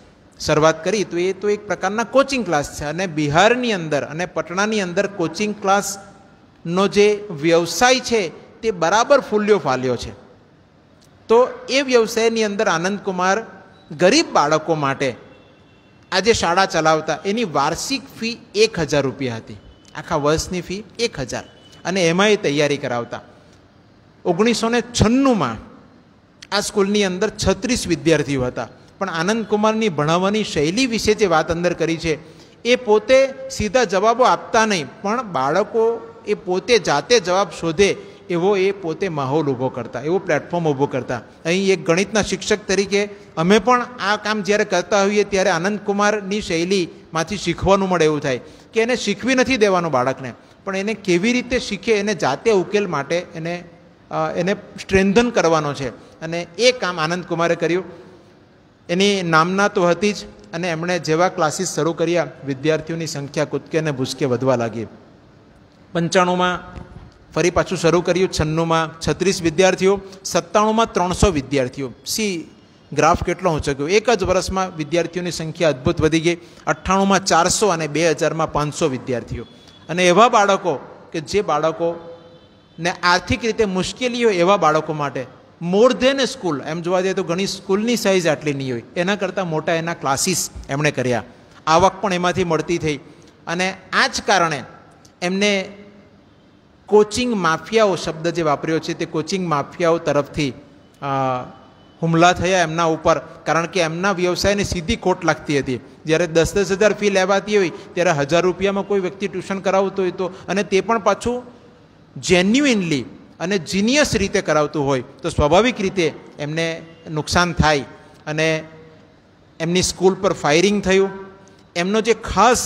શરૂઆત કરી તો એ તો એક પ્રકારના કોચિંગ ક્લાસ છે અને બિહારની અંદર અને પટણાની અંદર કોચિંગ ક્લાસનો જે વ્યવસાય છે તે બરાબર ફૂલ્યો ફાલ્યો છે તો એ વ્યવસાયની અંદર આનંદકુમાર ગરીબ બાળકો માટે આજે શાળા ચલાવતા એની વાર્ષિક ફી એક હજાર રૂપિયા હતી આખા વર્ષની ફી એક હજાર અને એમાં એ તૈયારી કરાવતા ઓગણીસો ને છન્નુંમાં આ સ્કૂલની અંદર છત્રીસ વિદ્યાર્થીઓ હતા પણ આનંદ કુમારની ભણાવવાની શૈલી વિશે જે વાત અંદર કરી છે એ પોતે સીધા જવાબો આપતા નહીં પણ બાળકો એ પોતે જાતે જવાબ શોધે એવો એ પોતે માહોલ ઊભો કરતા એવો પ્લેટફોર્મ ઊભો કરતા અહીં એક ગણિતના શિક્ષક તરીકે અમે પણ આ કામ જ્યારે કરતા હોઈએ ત્યારે આનંદકુમારની શૈલીમાંથી શીખવાનું મળે એવું થાય કે એને શીખવી નથી દેવાનું બાળકને પણ એને કેવી રીતે શીખે એને જાતે ઉકેલ માટે એને એને સ્ટ્રેન્ધન કરવાનો છે અને એ કામ આનંદ કુમારે કર્યું એની નામના તો હતી જ અને એમણે જેવા ક્લાસીસ શરૂ કર્યા વિદ્યાર્થીઓની સંખ્યા કૂદકે અને ભૂસકે વધવા લાગી પંચાણુંમાં ફરી પાછું શરૂ કર્યું છન્નુંમાં છત્રીસ વિદ્યાર્થીઓ સત્તાણુંમાં ત્રણસો વિદ્યાર્થીઓ સી ગ્રાફ કેટલો ઊંચક્યો એક જ વર્ષમાં વિદ્યાર્થીઓની સંખ્યા અદ્ભુત વધી ગઈ અઠ્ઠાણુંમાં ચારસો અને બે હજારમાં પાંચસો વિદ્યાર્થીઓ અને એવા બાળકો કે જે બાળકોને આર્થિક રીતે મુશ્કેલી હોય એવા બાળકો માટે મોર ધેન એ સ્કૂલ એમ જોવા જઈએ તો ઘણી સ્કૂલની સાઇઝ આટલી નહીં હોય એના કરતાં મોટા એના ક્લાસીસ એમણે કર્યા આવક પણ એમાંથી મળતી થઈ અને આ જ કારણે એમને કોચિંગ માફિયાઓ શબ્દ જે વાપર્યો છે તે કોચિંગ માફિયાઓ તરફથી હુમલા થયા એમના ઉપર કારણ કે એમના વ્યવસાયને સીધી ખોટ લાગતી હતી જ્યારે દસ દસ હજાર ફી લેવાતી હોય ત્યારે હજાર રૂપિયામાં કોઈ વ્યક્તિ ટ્યુશન કરાવતો હોય તો અને તે પણ પાછું જેન્યુઇનલી અને જીનિયસ રીતે કરાવતું હોય તો સ્વાભાવિક રીતે એમને નુકસાન થાય અને એમની સ્કૂલ પર ફાયરિંગ થયું એમનો જે ખાસ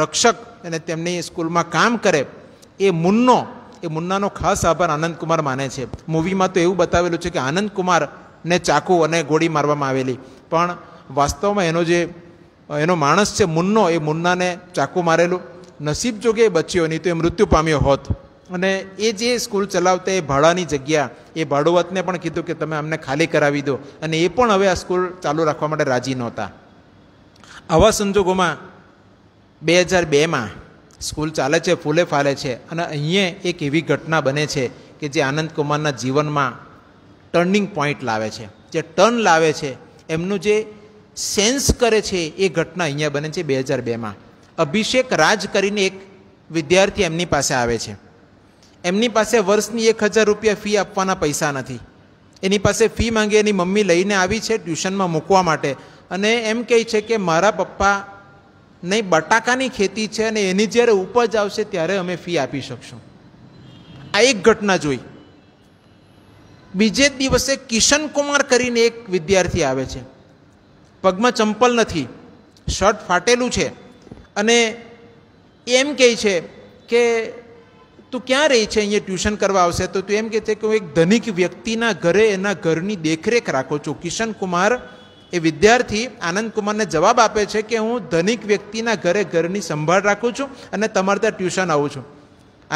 રક્ષક અને તેમની સ્કૂલમાં કામ કરે એ મુન્નો એ મુન્નાનો ખાસ આભાર આનંદકુમાર માને છે મૂવીમાં તો એવું બતાવેલું છે કે આનંદકુમારને ચાકુ અને ગોળી મારવામાં આવેલી પણ વાસ્તવમાં એનો જે એનો માણસ છે મુન્નો એ મુન્નાને ચાકુ મારેલું નસીબ જોગે એ બચ્યો નહીં તો એ મૃત્યુ પામ્યો હોત અને એ જે સ્કૂલ ચલાવતા એ ભાડાની જગ્યા એ ભાડુવતને પણ કીધું કે તમે અમને ખાલી કરાવી દો અને એ પણ હવે આ સ્કૂલ ચાલુ રાખવા માટે રાજી નહોતા આવા સંજોગોમાં બે હજાર બેમાં સ્કૂલ ચાલે છે ફૂલે ફાલે છે અને અહીંયા એક એવી ઘટના બને છે કે જે આનંદ કુમારના જીવનમાં ટર્નિંગ પોઈન્ટ લાવે છે જે ટર્ન લાવે છે એમનું જે સેન્સ કરે છે એ ઘટના અહીંયા બને છે બે હજાર બેમાં અભિષેક રાજ કરીને એક વિદ્યાર્થી એમની પાસે આવે છે એમની પાસે વર્ષની એક હજાર રૂપિયા ફી આપવાના પૈસા નથી એની પાસે ફી માંગે એની મમ્મી લઈને આવી છે ટ્યુશનમાં મૂકવા માટે અને એમ કહે છે કે મારા પપ્પા નહીં બટાકાની ખેતી છે અને એની જ્યારે ઉપજ આવશે ત્યારે અમે ફી આપી શકશું આ એક ઘટના જોઈ બીજે દિવસે કિશન કુમાર કરીને એક વિદ્યાર્થી આવે છે પગમાં ચંપલ નથી શર્ટ ફાટેલું છે અને એમ કહે છે કે તું ક્યાં રહી છે અહીંયા ટ્યુશન કરવા આવશે તો તું એમ કહે છે કે હું એક ધનિક વ્યક્તિના ઘરે એના ઘરની દેખરેખ રાખું છું કિશન કુમાર એ વિદ્યાર્થી આનંદ કુમારને જવાબ આપે છે કે હું ધનિક વ્યક્તિના ઘરે ઘરની સંભાળ રાખું છું અને તમારે ત્યાં ટ્યુશન આવું છું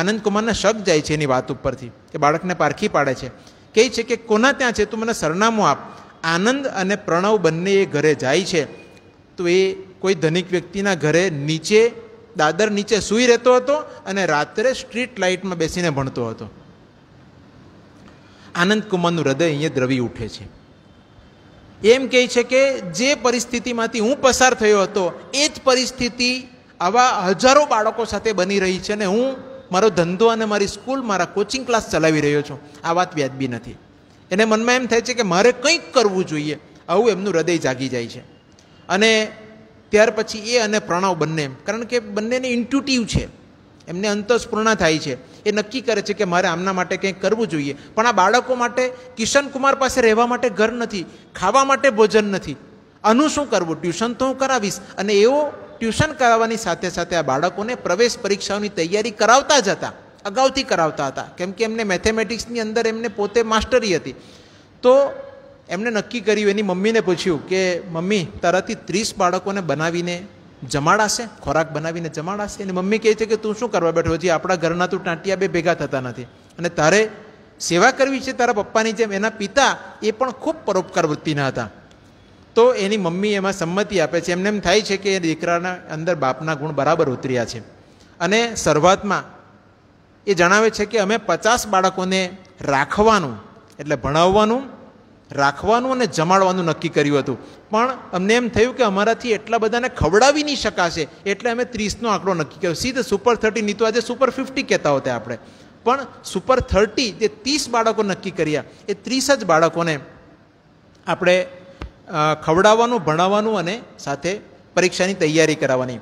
આનંદ કુમારને શક જાય છે એની વાત ઉપરથી કે બાળકને પારખી પાડે છે કહે છે કે કોના ત્યાં છે તું મને સરનામું આપ આનંદ અને પ્રણવ બંને એ ઘરે જાય છે તો એ કોઈ ધનિક વ્યક્તિના ઘરે નીચે દાદર નીચે સૂઈ રહેતો હતો અને રાત્રે સ્ટ્રીટ લાઇટમાં બેસીને ભણતો હતો આનંદ કુમારનું હૃદય અહીંયા દ્રવી ઉઠે છે એમ કહે છે કે જે પરિસ્થિતિમાંથી હું પસાર થયો હતો એ જ પરિસ્થિતિ આવા હજારો બાળકો સાથે બની રહી છે અને હું મારો ધંધો અને મારી સ્કૂલ મારા કોચિંગ ક્લાસ ચલાવી રહ્યો છું આ વાત વ્યાજબી નથી એને મનમાં એમ થાય છે કે મારે કંઈક કરવું જોઈએ આવું એમનું હૃદય જાગી જાય છે અને ત્યાર પછી એ અને પ્રણવ બંને કારણ કે બંનેને ઇન્ટ્યુટિવ છે એમને અંતસ્પૂર્ણ થાય છે એ નક્કી કરે છે કે મારે આમના માટે કંઈક કરવું જોઈએ પણ આ બાળકો માટે કિશન કુમાર પાસે રહેવા માટે ઘર નથી ખાવા માટે ભોજન નથી આનું શું કરવું ટ્યુશન તો હું કરાવીશ અને એવો ટ્યુશન કરાવવાની સાથે સાથે આ બાળકોને પ્રવેશ પરીક્ષાઓની તૈયારી કરાવતા જ હતા અગાઉથી કરાવતા હતા કેમ કે એમને મેથેમેટિક્સની અંદર એમને પોતે માસ્ટરી હતી તો એમણે નક્કી કર્યું એની મમ્મીને પૂછ્યું કે મમ્મી તારાથી ત્રીસ બાળકોને બનાવીને જમાડાશે ખોરાક બનાવીને જમાડાશે એની મમ્મી કહે છે કે તું શું કરવા બેઠો છે આપણા ઘરના તું ટાંટિયા બે ભેગા થતા નથી અને તારે સેવા કરવી છે તારા પપ્પાની જેમ એના પિતા એ પણ ખૂબ પરોપકાર વૃત્તિના હતા તો એની મમ્મી એમાં સંમતિ આપે છે એમને એમ થાય છે કે એ દીકરાના અંદર બાપના ગુણ બરાબર ઉતર્યા છે અને શરૂઆતમાં એ જણાવે છે કે અમે પચાસ બાળકોને રાખવાનું એટલે ભણાવવાનું રાખવાનું અને જમાડવાનું નક્કી કર્યું હતું પણ અમને એમ થયું કે અમારાથી એટલા બધાને ખવડાવી નહીં શકાશે એટલે અમે ત્રીસનો આંકડો નક્કી કર્યો સીધે સુપર થર્ટી નહીં તો આજે સુપર ફિફ્ટી કહેતા હોતા આપણે પણ સુપર થર્ટી જે ત્રીસ બાળકો નક્કી કર્યા એ ત્રીસ જ બાળકોને આપણે ખવડાવવાનું ભણાવવાનું અને સાથે પરીક્ષાની તૈયારી કરાવવાની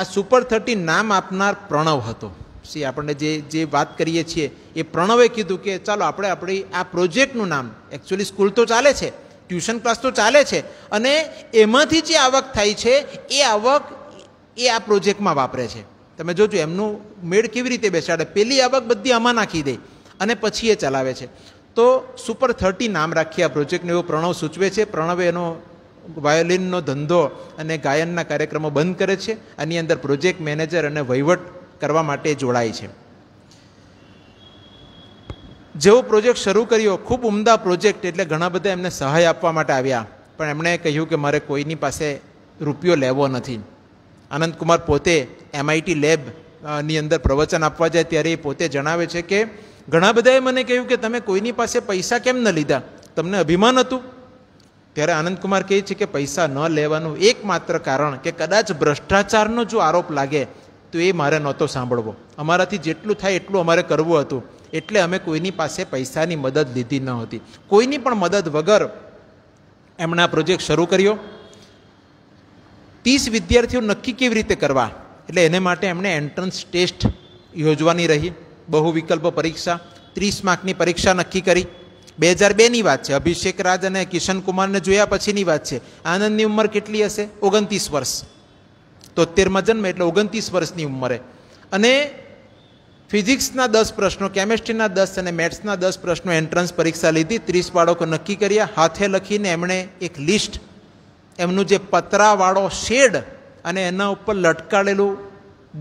આ સુપર થર્ટી નામ આપનાર પ્રણવ હતો શ્રી આપણને જે જે વાત કરીએ છીએ એ પ્રણવે કીધું કે ચાલો આપણે આપણી આ પ્રોજેક્ટનું નામ એકચ્યુઅલી સ્કૂલ તો ચાલે છે ટ્યુશન ક્લાસ તો ચાલે છે અને એમાંથી જે આવક થાય છે એ આવક એ આ પ્રોજેક્ટમાં વાપરે છે તમે જોજો એમનું મેળ કેવી રીતે બેસાડે પહેલી આવક બધી આમાં નાખી દે અને પછી એ ચલાવે છે તો સુપર થર્ટી નામ રાખી આ પ્રોજેક્ટને એવો પ્રણવ સૂચવે છે પ્રણવે એનો વાયોલિનનો ધંધો અને ગાયનના કાર્યક્રમો બંધ કરે છે આની અંદર પ્રોજેક્ટ મેનેજર અને વહીવટ કરવા માટે જોડાય છે જેવો પ્રોજેક્ટ શરૂ કર્યો ખૂબ ઉમદા પ્રોજેક્ટ એટલે ઘણા બધા એમને સહાય આપવા માટે આવ્યા પણ એમણે કહ્યું કે મારે કોઈની પાસે રૂપિયો લેવો નથી આનંદકુમાર પોતે એમઆઈટી લેબ ની અંદર પ્રવચન આપવા જાય ત્યારે એ પોતે જણાવે છે કે ઘણા બધાએ મને કહ્યું કે તમે કોઈની પાસે પૈસા કેમ ન લીધા તમને અભિમાન હતું ત્યારે આનંદકુમાર કહે છે કે પૈસા ન લેવાનું એકમાત્ર કારણ કે કદાચ ભ્રષ્ટાચારનો જો આરોપ લાગે તો એ મારે નહોતો સાંભળવો અમારાથી જેટલું થાય એટલું અમારે કરવું હતું એટલે અમે કોઈની પાસે પૈસાની મદદ લીધી ન હતી કોઈની પણ મદદ વગર એમણે આ પ્રોજેક્ટ શરૂ કર્યો ત્રીસ વિદ્યાર્થીઓ નક્કી કેવી રીતે કરવા એટલે એને માટે એમણે એન્ટ્રન્સ ટેસ્ટ યોજવાની રહી બહુ વિકલ્પ પરીક્ષા ત્રીસ માર્કની પરીક્ષા નક્કી કરી બે હજાર બેની વાત છે અભિષેક રાજ અને કિશન કુમારને જોયા પછીની વાત છે આનંદની ઉંમર કેટલી હશે ઓગણત્રીસ વર્ષ તોતેરમાં જન્મ એટલે ઓગણત્રીસ વર્ષની ઉંમરે અને ફિઝિક્સના દસ પ્રશ્નો કેમેસ્ટ્રીના દસ અને મેથ્સના દસ પ્રશ્નો એન્ટ્રન્સ પરીક્ષા લીધી ત્રીસ બાળકો નક્કી કર્યા હાથે લખીને એમણે એક લિસ્ટ એમનું જે પતરાવાળો શેડ અને એના ઉપર લટકાડેલું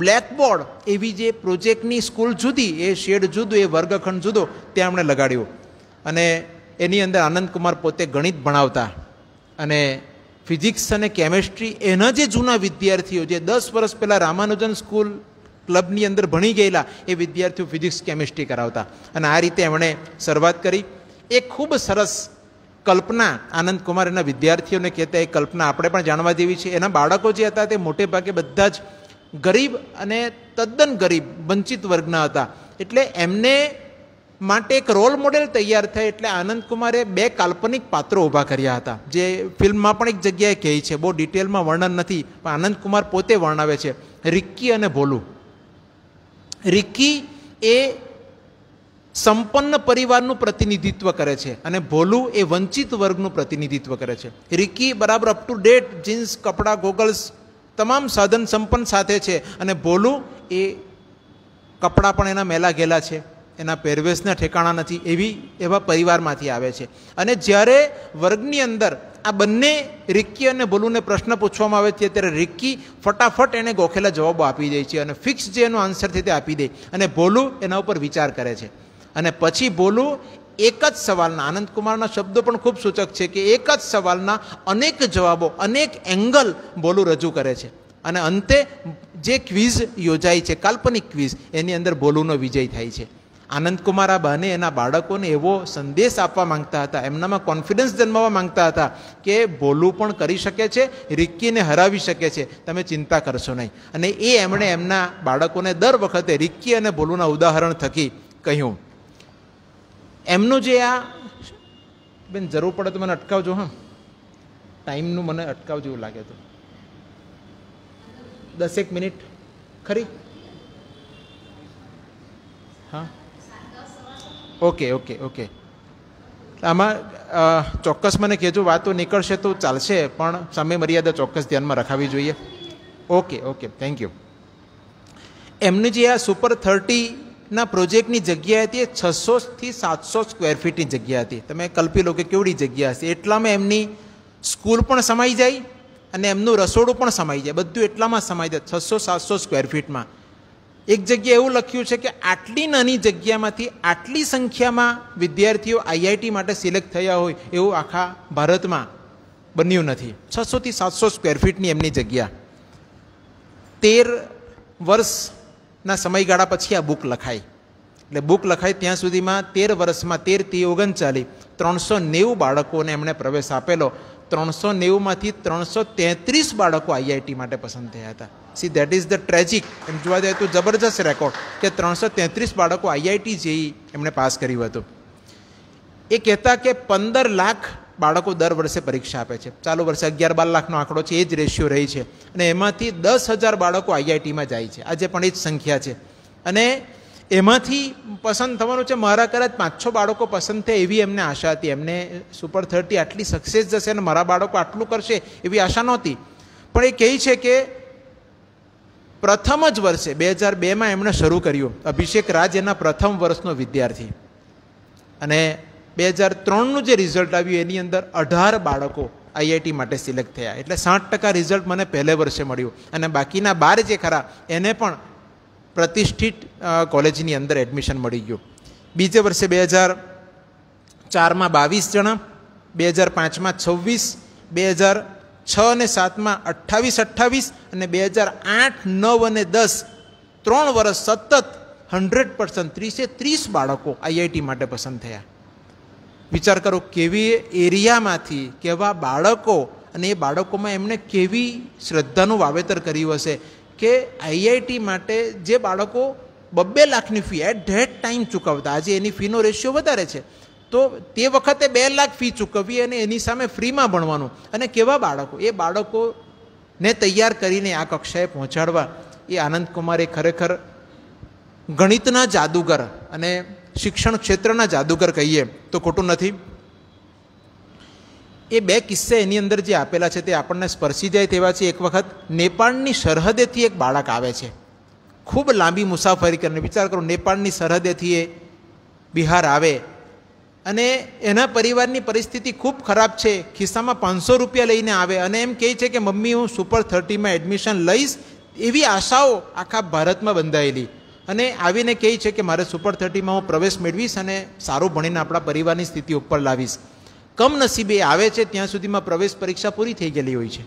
બ્લેકબોર્ડ એવી જે પ્રોજેક્ટની સ્કૂલ જુદી એ શેડ જુદું એ વર્ગખંડ જુદો ત્યાં એમણે લગાડ્યું અને એની અંદર આનંદકુમાર પોતે ગણિત ભણાવતા અને ફિઝિક્સ અને કેમેસ્ટ્રી એના જે જૂના વિદ્યાર્થીઓ જે દસ વર્ષ પહેલાં રામાનુજન સ્કૂલ ક્લબની અંદર ભણી ગયેલા એ વિદ્યાર્થીઓ ફિઝિક્સ કેમેસ્ટ્રી કરાવતા અને આ રીતે એમણે શરૂઆત કરી એ ખૂબ સરસ કલ્પના આનંદકુમાર એના વિદ્યાર્થીઓને કહેતા એ કલ્પના આપણે પણ જાણવા જેવી છે એના બાળકો જે હતા તે મોટે ભાગે બધા જ ગરીબ અને તદ્દન ગરીબ વંચિત વર્ગના હતા એટલે એમને માટે એક રોલ મોડેલ તૈયાર થાય એટલે આનંદ કુમારે બે કાલ્પનિક પાત્રો ઊભા કર્યા હતા જે ફિલ્મમાં પણ એક જગ્યાએ કહે છે બહુ ડિટેલમાં વર્ણન નથી પણ આનંદ કુમાર પોતે વર્ણવે છે રિક્કી અને ભોલું રિક્કી એ સંપન્ન પરિવારનું પ્રતિનિધિત્વ કરે છે અને ભોલું એ વંચિત વર્ગનું પ્રતિનિધિત્વ કરે છે રિકી બરાબર અપ ટુ ડેટ જીન્સ કપડાં ગોગલ્સ તમામ સાધન સંપન્ન સાથે છે અને ભોલું એ કપડાં પણ એના મેલા ગેલા છે એના પહેરવેશના ઠેકાણા નથી એવી એવા પરિવારમાંથી આવે છે અને જ્યારે વર્ગની અંદર આ બંને રિક્કી અને ભોલુને પ્રશ્ન પૂછવામાં આવે છે ત્યારે રિક્કી ફટાફટ એને ગોખેલા જવાબો આપી દે છે અને ફિક્સ જે એનો આન્સર છે તે આપી દે અને ભોલું એના ઉપર વિચાર કરે છે અને પછી ભોલું એક જ સવાલના આનંદકુમારના શબ્દો પણ ખૂબ સૂચક છે કે એક જ સવાલના અનેક જવાબો અનેક એંગલ બોલું રજૂ કરે છે અને અંતે જે ક્વિઝ યોજાઈ છે કાલ્પનિક ક્વિઝ એની અંદર ભોલુનો વિજય થાય છે આનંદ કુમાર આ બહાને એના બાળકોને એવો સંદેશ આપવા માંગતા હતા એમનામાં કોન્ફિડન્સ જન્મવા માંગતા હતા કે ભોલું પણ કરી શકે છે રિક્કીને હરાવી શકે છે તમે ચિંતા કરશો નહીં અને એ એમણે એમના બાળકોને દર વખતે રિક્કી અને ભોલુના ઉદાહરણ થકી કહ્યું એમનું જે આ બેન જરૂર પડે તો મને અટકાવજો હા ટાઈમનું મને અટકાવજો એવું લાગે તો દસેક મિનિટ ખરી ઓકે ઓકે ઓકે આમાં ચોક્કસ મને કહેજો વાતો નીકળશે તો ચાલશે પણ સમય મર્યાદા ચોક્કસ ધ્યાનમાં રખાવી જોઈએ ઓકે ઓકે થેન્ક યુ એમની જે આ સુપર થર્ટીના પ્રોજેક્ટની જગ્યા હતી એ છસોથી સાતસો સ્ક્વેર ફીટની જગ્યા હતી તમે કલ્પી લો કે કેવડી જગ્યા હશે એટલામાં એમની સ્કૂલ પણ સમાઈ જાય અને એમનું રસોડું પણ સમાઈ જાય બધું એટલામાં સમાઈ જાય છસો સાતસો સ્ક્વેર ફીટમાં એક જગ્યાએ એવું લખ્યું છે કે આટલી નાની જગ્યામાંથી આટલી સંખ્યામાં વિદ્યાર્થીઓ આઈઆઈટી માટે સિલેક્ટ થયા હોય એવું આખા ભારતમાં બન્યું નથી છસોથી સાતસો સ્ક્વેર ફીટની એમની જગ્યા તેર વર્ષના સમયગાળા પછી આ બુક લખાય એટલે બુક લખાય ત્યાં સુધીમાં તેર વર્ષમાં તેર તી ઓગણચાલીસ ત્રણસો નેવું બાળકોને એમણે પ્રવેશ આપેલો ત્રણસો નેવુંમાંથી ત્રણસો તેત્રીસ બાળકો આઈઆઈટી માટે પસંદ થયા હતા see that is the tragic એમ જોવા જાય તો જબરજસ્ત રેકોર્ડ કે ત્રણસો તેત્રીસ બાળકો આઈઆઈટી જેઈ એમણે પાસ કર્યું હતું એ કહેતા કે પંદર લાખ બાળકો દર વર્ષે પરીક્ષા આપે છે ચાલુ વર્ષે અગિયાર બાર લાખનો આંકડો છે એ જ રેશિયો રહી છે અને એમાંથી દસ હજાર બાળકો આઈઆઈટીમાં જાય છે આજે પણ એ જ સંખ્યા છે અને એમાંથી પસંદ થવાનું છે મારા કદાચ પાંચ છ બાળકો પસંદ થાય એવી એમને આશા હતી એમને સુપર થર્ટી આટલી સક્સેસ જશે અને મારા બાળકો આટલું કરશે એવી આશા નહોતી પણ એ કહે છે કે પ્રથમ જ વર્ષે બે હજાર બેમાં એમણે શરૂ કર્યું અભિષેક રાજ એના પ્રથમ વર્ષનો વિદ્યાર્થી અને બે હજાર ત્રણનું જે રિઝલ્ટ આવ્યું એની અંદર અઢાર બાળકો આઈઆઈટી માટે સિલેક્ટ થયા એટલે સાઠ ટકા રિઝલ્ટ મને પહેલે વર્ષે મળ્યું અને બાકીના બાર જે ખરા એને પણ પ્રતિષ્ઠિત કોલેજની અંદર એડમિશન મળી ગયું બીજે વર્ષે બે હજાર ચારમાં બાવીસ જણા બે હજાર પાંચમાં છવ્વીસ બે હજાર છ અને સાતમાં અઠ્ઠાવીસ અઠ્ઠાવીસ અને બે હજાર આઠ નવ અને દસ ત્રણ વર્ષ સતત હંડ્રેડ પર્સન્ટ ત્રીસે ત્રીસ બાળકો આઈઆઈટી માટે પસંદ થયા વિચાર કરો કેવી એરિયામાંથી કેવા બાળકો અને એ બાળકોમાં એમણે કેવી શ્રદ્ધાનું વાવેતર કર્યું હશે કે આઈઆઈટી માટે જે બાળકો બબ્બે લાખની ફી એટ ધેટ ટાઈમ ચૂકવતા આજે એની ફીનો રેશિયો વધારે છે તો તે વખતે બે લાખ ફી ચૂકવવી અને એની સામે ફ્રીમાં ભણવાનું અને કેવા બાળકો એ બાળકોને તૈયાર કરીને આ કક્ષાએ પહોંચાડવા એ આનંદ કુમારે ખરેખર ગણિતના જાદુગર અને શિક્ષણ ક્ષેત્રના જાદુગર કહીએ તો ખોટું નથી એ બે કિસ્સે એની અંદર જે આપેલા છે તે આપણને સ્પર્શી જાય તેવા છે એક વખત નેપાળની સરહદેથી એક બાળક આવે છે ખૂબ લાંબી મુસાફરી કરીને વિચાર કરો નેપાળની સરહદેથી એ બિહાર આવે અને એના પરિવારની પરિસ્થિતિ ખૂબ ખરાબ છે ખિસ્સામાં પાંચસો રૂપિયા લઈને આવે અને એમ કહે છે કે મમ્મી હું સુપર થર્ટીમાં એડમિશન લઈશ એવી આશાઓ આખા ભારતમાં બંધાયેલી અને આવીને કહે છે કે મારે સુપર થર્ટીમાં હું પ્રવેશ મેળવીશ અને સારું ભણીને આપણા પરિવારની સ્થિતિ ઉપર લાવીશ કમનસીબે આવે છે ત્યાં સુધીમાં પ્રવેશ પરીક્ષા પૂરી થઈ ગયેલી હોય છે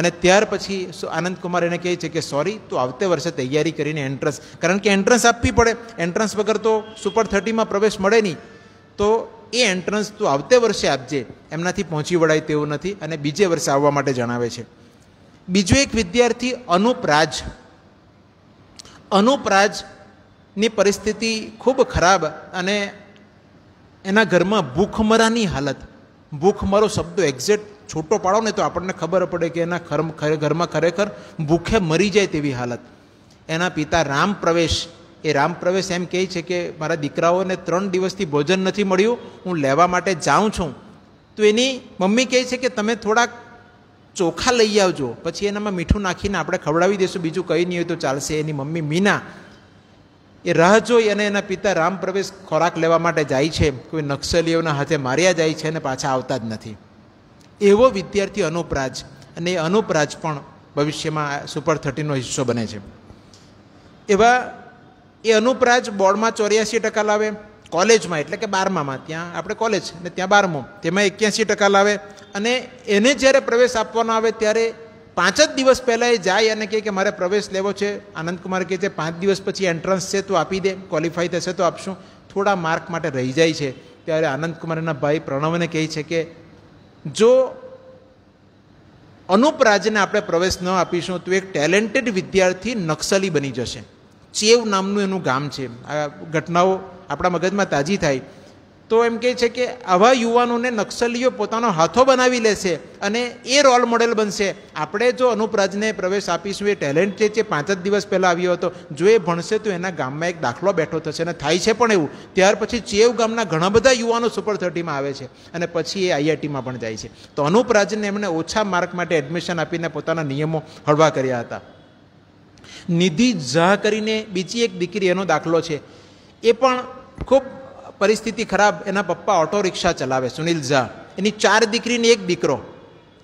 અને ત્યાર પછી આનંદકુમાર એને કહે છે કે સોરી તું આવતે વર્ષે તૈયારી કરીને એન્ટ્રન્સ કારણ કે એન્ટ્રન્સ આપવી પડે એન્ટ્રન્સ વગર તો સુપર થર્ટીમાં પ્રવેશ મળે નહીં તો એ એન્ટ્રન્સ તો આવતે વર્ષે આપજે એમનાથી પહોંચી વળાય તેવું નથી અને બીજે વર્ષે આવવા માટે જણાવે છે બીજો એક વિદ્યાર્થી અનુપરાજ અનુપરાજની પરિસ્થિતિ ખૂબ ખરાબ અને એના ઘરમાં ભૂખમરાની હાલત ભૂખમરો શબ્દ એક્ઝેક્ટ છૂટો પાડો ને તો આપણને ખબર પડે કે એના ઘરમાં ખરેખર ભૂખે મરી જાય તેવી હાલત એના પિતા રામ પ્રવેશ એ રામ પ્રવેશ એમ કહે છે કે મારા દીકરાઓને ત્રણ દિવસથી ભોજન નથી મળ્યું હું લેવા માટે જાઉં છું તો એની મમ્મી કહે છે કે તમે થોડાક ચોખા લઈ આવજો પછી એનામાં મીઠું નાખીને આપણે ખવડાવી દઈશું બીજું કંઈ નહીં હોય તો ચાલશે એની મમ્મી મીના એ રાહ જોઈ અને એના પિતા રામ પ્રવેશ ખોરાક લેવા માટે જાય છે કોઈ નક્સલીઓના હાથે માર્યા જાય છે અને પાછા આવતા જ નથી એવો વિદ્યાર્થી અનુપરાજ અને એ અનુપરાજ પણ ભવિષ્યમાં સુપર થર્ટીનો હિસ્સો બને છે એવા એ અનુપરાજ બોર્ડમાં ચોર્યાસી ટકા લાવે કોલેજમાં એટલે કે બારમામાં ત્યાં આપણે કોલેજ ને ત્યાં બારમું તેમાં એક્યાસી ટકા લાવે અને એને જ્યારે પ્રવેશ આપવાનો આવે ત્યારે પાંચ જ દિવસ પહેલાં એ જાય અને કહે કે મારે પ્રવેશ લેવો છે આનંદકુમાર કહે છે પાંચ દિવસ પછી એન્ટ્રન્સ છે તો આપી દે ક્વોલિફાય થશે તો આપશું થોડા માર્ક માટે રહી જાય છે ત્યારે આનંદકુમારના ભાઈ પ્રણવને કહે છે કે જો અનુપરાજને આપણે પ્રવેશ ન આપીશું તો એક ટેલેન્ટેડ વિદ્યાર્થી નક્સલી બની જશે ચેવ નામનું એનું ગામ છે આ ઘટનાઓ આપણા મગજમાં તાજી થાય તો એમ કહે છે કે આવા યુવાનોને નક્સલીઓ પોતાનો હાથો બનાવી લેશે અને એ રોલ મોડેલ બનશે આપણે જો અનુપરાજને પ્રવેશ આપીશું એ ટેલેન્ટ છે જે પાંચ જ દિવસ પહેલાં આવ્યો હતો જો એ ભણશે તો એના ગામમાં એક દાખલો બેઠો થશે અને થાય છે પણ એવું ત્યાર પછી ચેવ ગામના ઘણા બધા યુવાનો સુપર થર્ટીમાં આવે છે અને પછી એ આઈઆઈટીમાં પણ જાય છે તો અનુપરાજને એમણે ઓછા માર્ક માટે એડમિશન આપીને પોતાના નિયમો હળવા કર્યા હતા નિધિ ઝા કરીને બીજી એક દીકરી એનો દાખલો છે એ પણ ખૂબ પરિસ્થિતિ ખરાબ એના પપ્પા ઓટો રિક્ષા ચલાવે સુનિલ ઝા એની ચાર દીકરીને એક દીકરો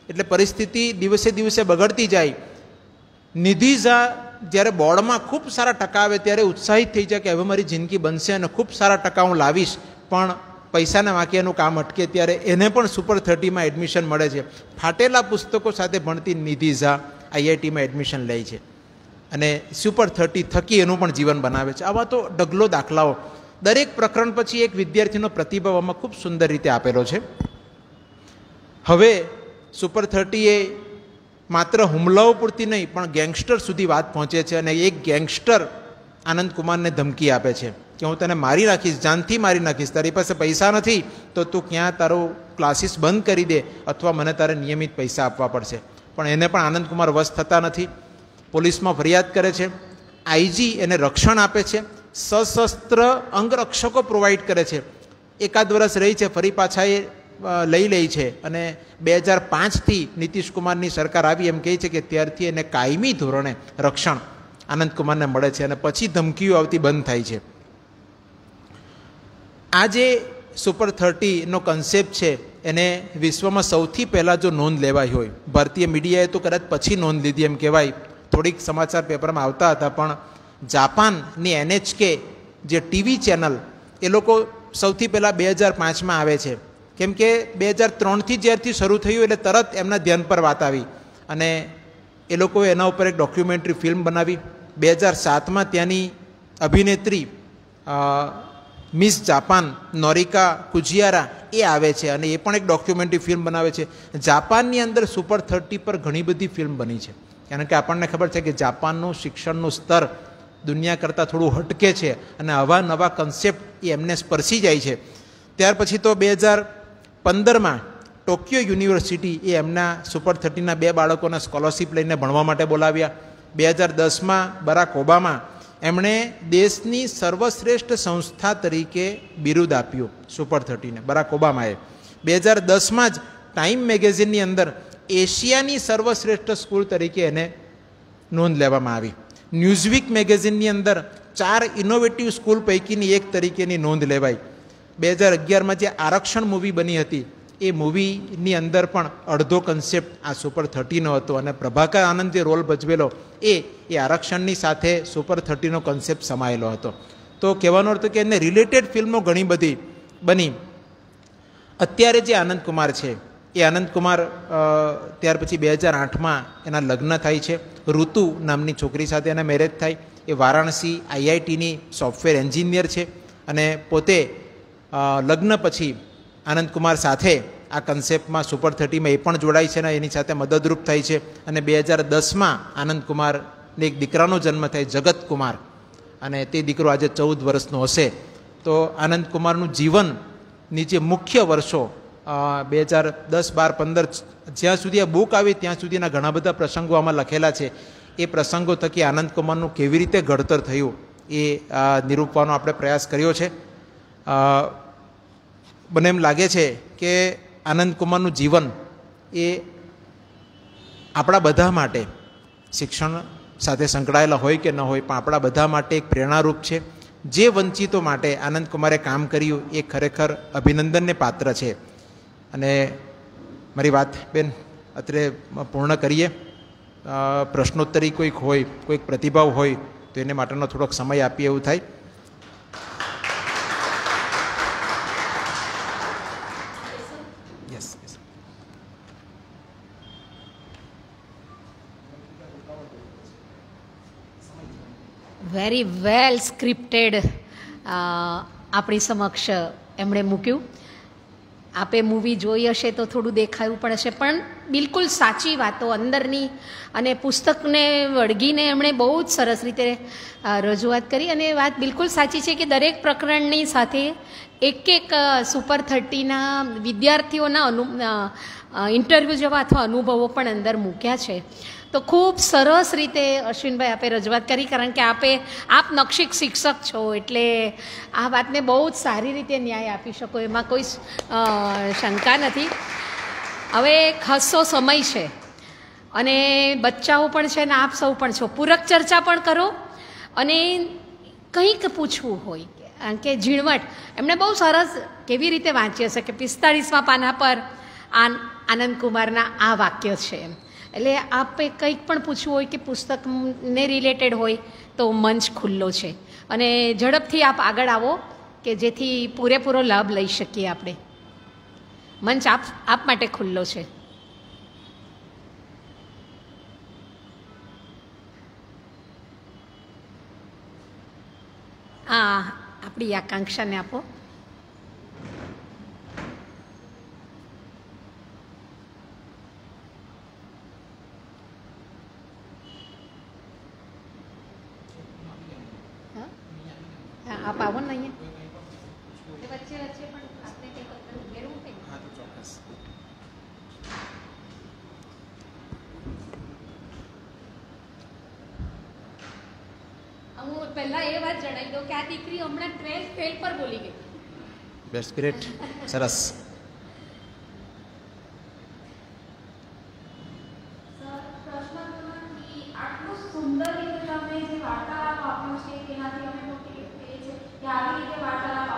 એટલે પરિસ્થિતિ દિવસે દિવસે બગડતી જાય નિધિ ઝા જ્યારે બોર્ડમાં ખૂબ સારા ટકા આવે ત્યારે ઉત્સાહિત થઈ જાય કે હવે મારી જિંદગી બનશે અને ખૂબ સારા ટકા હું લાવીશ પણ પૈસાના વાંક્યાનું કામ અટકે ત્યારે એને પણ સુપર થર્ટીમાં એડમિશન મળે છે ફાટેલા પુસ્તકો સાથે ભણતી નિધિ ઝા આઈઆઈટીમાં એડમિશન લે છે અને સુપર થર્ટી થકી એનું પણ જીવન બનાવે છે આવા તો ડગલો દાખલાઓ દરેક પ્રકરણ પછી એક વિદ્યાર્થીનો પ્રતિભાવ આમાં ખૂબ સુંદર રીતે આપેલો છે હવે સુપર થર્ટીએ માત્ર હુમલાઓ પૂરતી નહીં પણ ગેંગસ્ટર સુધી વાત પહોંચે છે અને એક ગેંગસ્ટર આનંદકુમારને ધમકી આપે છે કે હું તને મારી નાખીશ જાનથી મારી નાખીશ તારી પાસે પૈસા નથી તો તું ક્યાં તારો ક્લાસીસ બંધ કરી દે અથવા મને તારે નિયમિત પૈસા આપવા પડશે પણ એને પણ આનંદકુમાર વશ થતા નથી પોલીસમાં ફરિયાદ કરે છે આઈજી એને રક્ષણ આપે છે સશસ્ત્ર અંગરક્ષકો પ્રોવાઈડ કરે છે એકાદ વર્ષ રહી છે ફરી પાછા એ લઈ લે છે અને બે હજાર પાંચથી નીતિશકુમારની સરકાર આવી એમ કહે છે કે ત્યારથી એને કાયમી ધોરણે રક્ષણ આનંદકુમારને મળે છે અને પછી ધમકીઓ આવતી બંધ થાય છે આ જે સુપર થર્ટીનો કન્સેપ્ટ છે એને વિશ્વમાં સૌથી પહેલાં જો નોંધ લેવાઈ હોય ભારતીય મીડિયાએ તો કદાચ પછી નોંધ લીધી એમ કહેવાય થોડીક સમાચાર પેપરમાં આવતા હતા પણ જાપાનની એનએચકે જે ટીવી ચેનલ એ લોકો સૌથી પહેલાં બે હજાર પાંચમાં આવે છે કેમ કે બે હજાર ત્રણથી જ્યારથી શરૂ થયું એટલે તરત એમના ધ્યાન પર વાત આવી અને એ લોકોએ એના ઉપર એક ડોક્યુમેન્ટરી ફિલ્મ બનાવી બે હજાર સાતમાં ત્યાંની અભિનેત્રી મિસ જાપાન નોરિકા કુજિયારા એ આવે છે અને એ પણ એક ડોક્યુમેન્ટરી ફિલ્મ બનાવે છે જાપાનની અંદર સુપર થર્ટી પર ઘણી બધી ફિલ્મ બની છે કારણ કે આપણને ખબર છે કે જાપાનનું શિક્ષણનું સ્તર દુનિયા કરતાં થોડું હટકે છે અને આવા નવા કન્સેપ્ટ એ એમને સ્પર્શી જાય છે ત્યાર પછી તો બે હજાર પંદરમાં ટોક્યો યુનિવર્સિટી એ એમના સુપર થર્ટીના બે બાળકોને સ્કોલરશિપ લઈને ભણવા માટે બોલાવ્યા બે હજાર દસમાં બરાક ઓબામા એમણે દેશની સર્વશ્રેષ્ઠ સંસ્થા તરીકે બિરુદ આપ્યું સુપર થર્ટીને બરાક ઓબામાએ બે હજાર દસમાં જ ટાઈમ મેગેઝિનની અંદર એશિયાની સર્વશ્રેષ્ઠ સ્કૂલ તરીકે એને નોંધ લેવામાં આવી ન્યૂઝવીક મેગેઝિનની અંદર ચાર ઇનોવેટિવ સ્કૂલ પૈકીની એક તરીકેની નોંધ લેવાઈ બે હજાર અગિયારમાં જે આરક્ષણ મૂવી બની હતી એ મૂવીની અંદર પણ અડધો કન્સેપ્ટ આ સુપર થર્ટીનો હતો અને પ્રભાકર આનંદ જે રોલ ભજવેલો એ એ આરક્ષણની સાથે સુપર થર્ટીનો કન્સેપ્ટ સમાયેલો હતો તો કહેવાનો અર્થ કે એને રિલેટેડ ફિલ્મો ઘણી બધી બની અત્યારે જે આનંદ કુમાર છે એ આનંદકુમાર ત્યાર પછી બે હજાર આઠમાં એના લગ્ન થાય છે ઋતુ નામની છોકરી સાથે એના મેરેજ થાય એ વારાણસી આઈઆઈટીની સોફ્ટવેર એન્જિનિયર છે અને પોતે લગ્ન પછી આનંદકુમાર સાથે આ કન્સેપ્ટમાં સુપર થર્ટીમાં એ પણ જોડાય છે અને એની સાથે મદદરૂપ થાય છે અને બે હજાર દસમાં આનંદકુમારને એક દીકરાનો જન્મ થાય જગત કુમાર અને તે દીકરો આજે ચૌદ વર્ષનો હશે તો આનંદકુમારનું જીવનની જે મુખ્ય વર્ષો બે હજાર દસ બાર પંદર જ્યાં સુધી આ બુક આવી ત્યાં સુધીના ઘણા બધા પ્રસંગો આમાં લખેલા છે એ પ્રસંગો થકી આનંદ કુમારનું કેવી રીતે ઘડતર થયું એ નિરૂપવાનો આપણે પ્રયાસ કર્યો છે મને એમ લાગે છે કે આનંદ કુમારનું જીવન એ આપણા બધા માટે શિક્ષણ સાથે સંકળાયેલા હોય કે ન હોય પણ આપણા બધા માટે એક પ્રેરણારૂપ છે જે વંચિતો માટે આનંદ કુમારે કામ કર્યું એ ખરેખર અભિનંદનને પાત્ર છે અને મારી વાત બેન અત્રે પૂર્ણ કરીએ પ્રશ્નોત્તરી કોઈક હોય કોઈક પ્રતિભાવ હોય તો એને માટેનો થોડોક સમય આપીએ એવું થાય વેરી વેલ સ્ક્રિપ્ટેડ આપણી સમક્ષ એમણે મૂક્યું આપે મૂવી જોઈ હશે તો થોડું દેખાયું પણ હશે પણ બિલકુલ સાચી વાતો અંદરની અને પુસ્તકને વળગીને એમણે બહુ જ સરસ રીતે રજૂઆત કરી અને વાત બિલકુલ સાચી છે કે દરેક પ્રકરણની સાથે એક એક સુપર થર્ટીના વિદ્યાર્થીઓના અનુ ઇન્ટરવ્યૂ જેવા અથવા અનુભવો પણ અંદર મૂક્યા છે તો ખૂબ સરસ રીતે અશ્વિનભાઈ આપે રજૂઆત કરી કારણ કે આપે આપ નક્ષિક શિક્ષક છો એટલે આ વાતને બહુ જ સારી રીતે ન્યાય આપી શકો એમાં કોઈ શંકા નથી હવે ખાસો સમય છે અને બચ્ચાઓ પણ છે ને આપ સૌ પણ છો પૂરક ચર્ચા પણ કરો અને કંઈક પૂછવું હોય કારણ કે ઝીણવટ એમણે બહુ સરસ કેવી રીતે વાંચી હશે કે પિસ્તાળીસમાં પાના પર આનંદ કુમારના આ વાક્ય છે એમ એટલે આપે કંઈક પણ પૂછવું હોય કે પુસ્તકને રિલેટેડ હોય તો મંચ ખુલ્લો છે અને ઝડપથી આપ આગળ આવો કે જેથી પૂરેપૂરો લાભ લઈ શકીએ આપણે મંચ આપ આપ માટે ખુલ્લો છે આ આપણી આકાંક્ષાને આપો હા પાવન નહીં હું પહેલા એ વાત જણાવી દઉં કે આ દીકરી હમણાં ટ્વેલ્થ ફેલ પર બોલી ગઈ બેસ્ટ ગ્રેટ સરસ સુંદર રીતે તમે જે વાર્તા કે આવી રીતે વાર્તાલાપ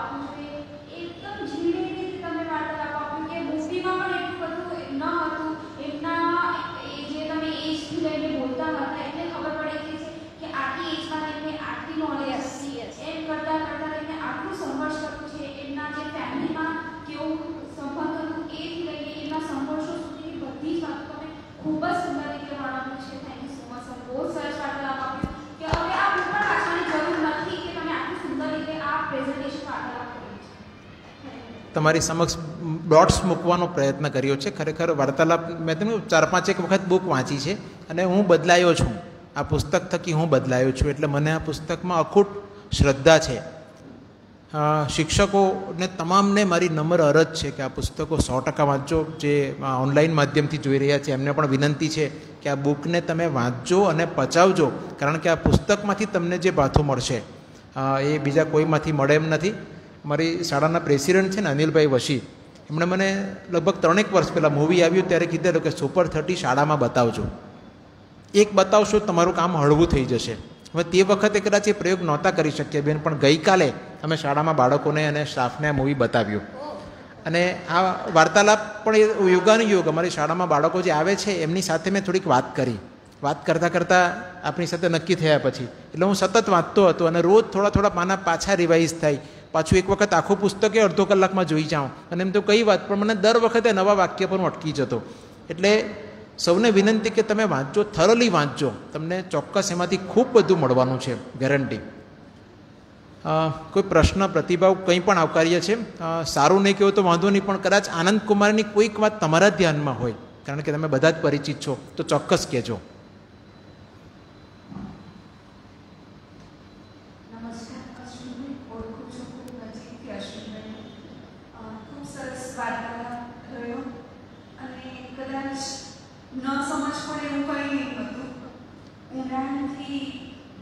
તમારી સમક્ષ ડોટ્સ મૂકવાનો પ્રયત્ન કર્યો છે ખરેખર વાર્તાલાપ મેં તેનું ચાર પાંચ એક વખત બુક વાંચી છે અને હું બદલાયો છું આ પુસ્તક થકી હું બદલાયો છું એટલે મને આ પુસ્તકમાં અખૂટ શ્રદ્ધા છે શિક્ષકોને તમામને મારી નમ્ર અરજ છે કે આ પુસ્તકો સો ટકા વાંચો જે ઓનલાઈન માધ્યમથી જોઈ રહ્યા છે એમને પણ વિનંતી છે કે આ બુકને તમે વાંચજો અને પચાવજો કારણ કે આ પુસ્તકમાંથી તમને જે ભાથું મળશે એ બીજા કોઈમાંથી મળે એમ નથી મારી શાળાના પ્રેસિડેન્ટ છે ને અનિલભાઈ વશી એમણે મને લગભગ ત્રણેક વર્ષ પહેલાં મૂવી આવ્યું ત્યારે કીધેલું કે સુપર થર્ટી શાળામાં બતાવજો એક બતાવશો તમારું કામ હળવું થઈ જશે હવે તે વખતે કદાચ એ પ્રયોગ નહોતા કરી શકીએ બેન પણ ગઈકાલે અમે શાળામાં બાળકોને અને સ્ટાફને આ મૂવી બતાવ્યું અને આ વાર્તાલાપ પણ યોગાનુયોગ અમારી શાળામાં બાળકો જે આવે છે એમની સાથે મેં થોડીક વાત કરી વાત કરતાં કરતાં આપણી સાથે નક્કી થયા પછી એટલે હું સતત વાંચતો હતો અને રોજ થોડા થોડા પાના પાછા રિવાઇઝ થાય પાછું એક વખત આખું પુસ્તકે અડધો કલાકમાં જોઈ જાઉં અને એમ તો કઈ વાત પણ મને દર વખતે નવા વાક્ય પણ અટકી જતો એટલે સૌને વિનંતી કે તમે વાંચજો થરલી વાંચજો તમને ચોક્કસ એમાંથી ખૂબ બધું મળવાનું છે ગેરંટી કોઈ પ્રશ્ન પ્રતિભાવ કંઈ પણ આવકાર્ય છે સારું નહીં કહો તો વાંધો નહીં પણ કદાચ આનંદ કુમારની કોઈક વાત તમારા ધ્યાનમાં હોય કારણ કે તમે બધા જ પરિચિત છો તો ચોક્કસ કહેજો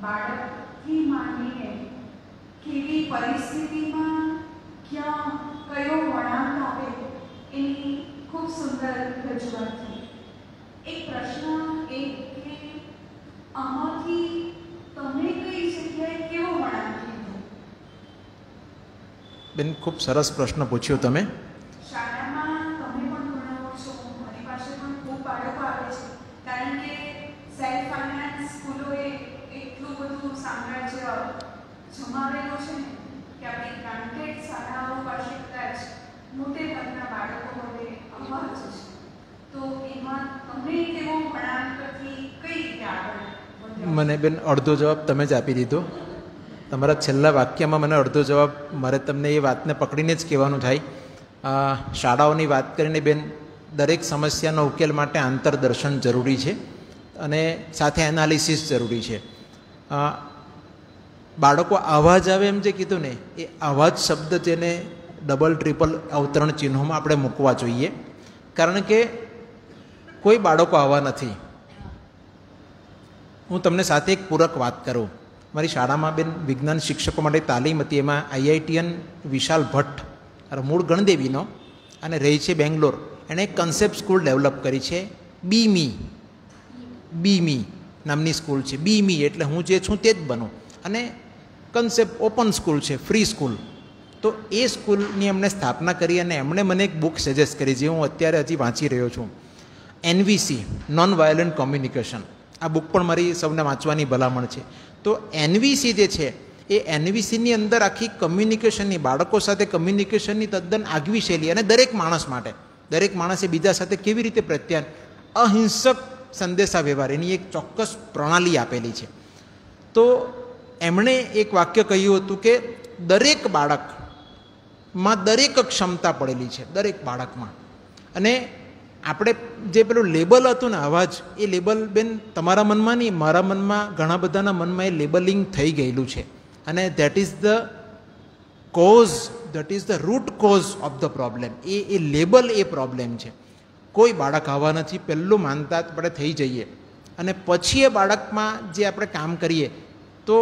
બાળકથી માનીએ કેવી પરિસ્થિતિમાં ક્યાં કયો વળાંક આપે એની ખૂબ સુંદર રજૂઆત થઈ એક પ્રશ્ન એ કે આમાંથી તમે કઈ જગ્યાએ કેવો વળાંક બેન ખૂબ સરસ પ્રશ્ન પૂછ્યો તમે મને બેન અડધો જવાબ તમે જ આપી દીધો તમારા છેલ્લા વાક્યમાં મને અડધો જવાબ મારે તમને એ વાતને પકડીને જ કહેવાનું થાય શાળાઓની વાત કરીને બેન દરેક સમસ્યાનો ઉકેલ માટે આંતરદર્શન જરૂરી છે અને સાથે એનાલિસિસ જરૂરી છે બાળકો આવા જ આવે એમ જે કીધું ને એ આવા જ શબ્દ જેને ડબલ ટ્રિપલ અવતરણ ચિહ્નોમાં આપણે મૂકવા જોઈએ કારણ કે કોઈ બાળકો આવવા નથી હું તમને સાથે એક પૂરક વાત કરું મારી શાળામાં બેન વિજ્ઞાન શિક્ષકો માટે તાલીમ હતી એમાં આઈઆઈટીએન વિશાલ ભટ્ટ મૂળ ગણદેવીનો અને રહે છે બેંગ્લોર એણે એક કન્સેપ્ટ સ્કૂલ ડેવલપ કરી છે બીમી બીમી નામની સ્કૂલ છે બીમી એટલે હું જે છું તે જ બનું અને કન્સેપ્ટ ઓપન સ્કૂલ છે ફ્રી સ્કૂલ તો એ સ્કૂલની એમણે સ્થાપના કરી અને એમણે મને એક બુક સજેસ્ટ કરી જે હું અત્યારે હજી વાંચી રહ્યો છું એનવીસી નોન વાયોલન્ટ કોમ્યુનિકેશન આ બુક પણ મારી સૌને વાંચવાની ભલામણ છે તો એનવીસી જે છે એ એનવીસીની અંદર આખી કમ્યુનિકેશનની બાળકો સાથે કમ્યુનિકેશનની તદ્દન આગવી શૈલી અને દરેક માણસ માટે દરેક માણસે બીજા સાથે કેવી રીતે પ્રત્યાન અહિંસક સંદેશા વ્યવહાર એની એક ચોક્કસ પ્રણાલી આપેલી છે તો એમણે એક વાક્ય કહ્યું હતું કે દરેક બાળકમાં દરેક ક્ષમતા પડેલી છે દરેક બાળકમાં અને આપણે જે પેલું લેબલ હતું ને અવાજ એ લેબલ બેન તમારા મનમાં નહીં મારા મનમાં ઘણા બધાના મનમાં એ લેબલિંગ થઈ ગયેલું છે અને that is the cause that is the root cause of the problem એ એ લેબલ એ પ્રોબ્લેમ છે કોઈ બાળક આવવા નથી પહેલું માનતા આપણે થઈ જઈએ અને પછી એ બાળકમાં જે આપણે કામ કરીએ તો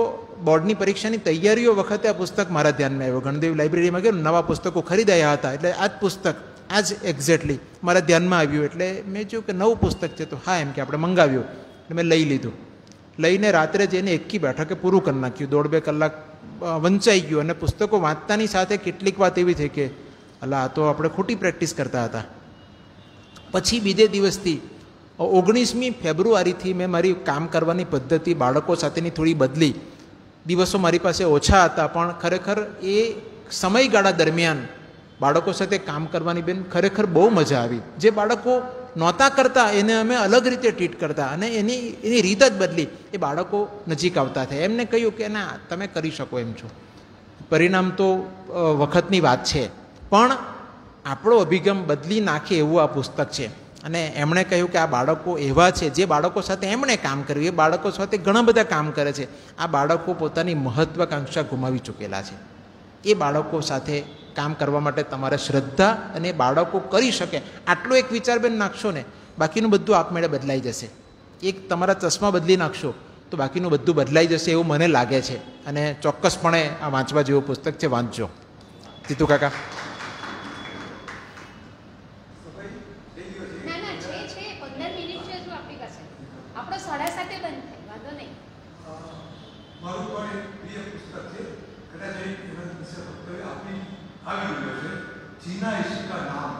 બોર્ડની પરીક્ષાની તૈયારીઓ વખતે આ પુસ્તક મારા ધ્યાનમાં આવ્યું ગણદેવ લાઇબ્રેરીમાં ગયું નવા પુસ્તકો ખરીદાયા હતા એટલે આ જ પુસ્તક આજ એક્ઝેક્ટલી મારા ધ્યાનમાં આવ્યું એટલે મેં જોયું કે નવું પુસ્તક છે તો હા એમ કે આપણે મંગાવ્યું એટલે મેં લઈ લીધું લઈને રાત્રે એને એકી બેઠકે પૂરું કરી નાખ્યું દોઢ બે કલાક વંચાઈ ગયું અને પુસ્તકો વાંચતાની સાથે કેટલીક વાત એવી થઈ કે અલા આ તો આપણે ખોટી પ્રેક્ટિસ કરતા હતા પછી બીજે દિવસથી ઓગણીસમી ફેબ્રુઆરીથી મેં મારી કામ કરવાની પદ્ધતિ બાળકો સાથેની થોડી બદલી દિવસો મારી પાસે ઓછા હતા પણ ખરેખર એ સમયગાળા દરમિયાન બાળકો સાથે કામ કરવાની બેન ખરેખર બહુ મજા આવી જે બાળકો નહોતા કરતા એને અમે અલગ રીતે ટ્રીટ કરતા અને એની એની રીત જ બદલી એ બાળકો નજીક આવતા થયા એમને કહ્યું કે ના તમે કરી શકો એમ છો પરિણામ તો વખતની વાત છે પણ આપણો અભિગમ બદલી નાખે એવું આ પુસ્તક છે અને એમણે કહ્યું કે આ બાળકો એવા છે જે બાળકો સાથે એમણે કામ કર્યું એ બાળકો સાથે ઘણા બધા કામ કરે છે આ બાળકો પોતાની મહત્વાકાંક્ષા ગુમાવી ચૂકેલા છે એ બાળકો સાથે કામ કરવા માટે તમારે શ્રદ્ધા અને બાળકો કરી શકે આટલો એક વિચાર બેન નાખશો ને બાકીનું બધું આપમેળે બદલાઈ જશે એક તમારા ચશ્મા બદલી નાખશો તો બાકીનું બધું બદલાઈ જશે એવું મને લાગે છે અને ચોક્કસપણે આ વાંચવા જેવું પુસ્તક છે વાંચજો જીતુ કાકા મારું પણ એક પ્રિય પુસ્તક છે કદાચ એની કિંમત વિશે ફક્ત આપી આવી રહ્યો છે જીના ઈશ્કા નામ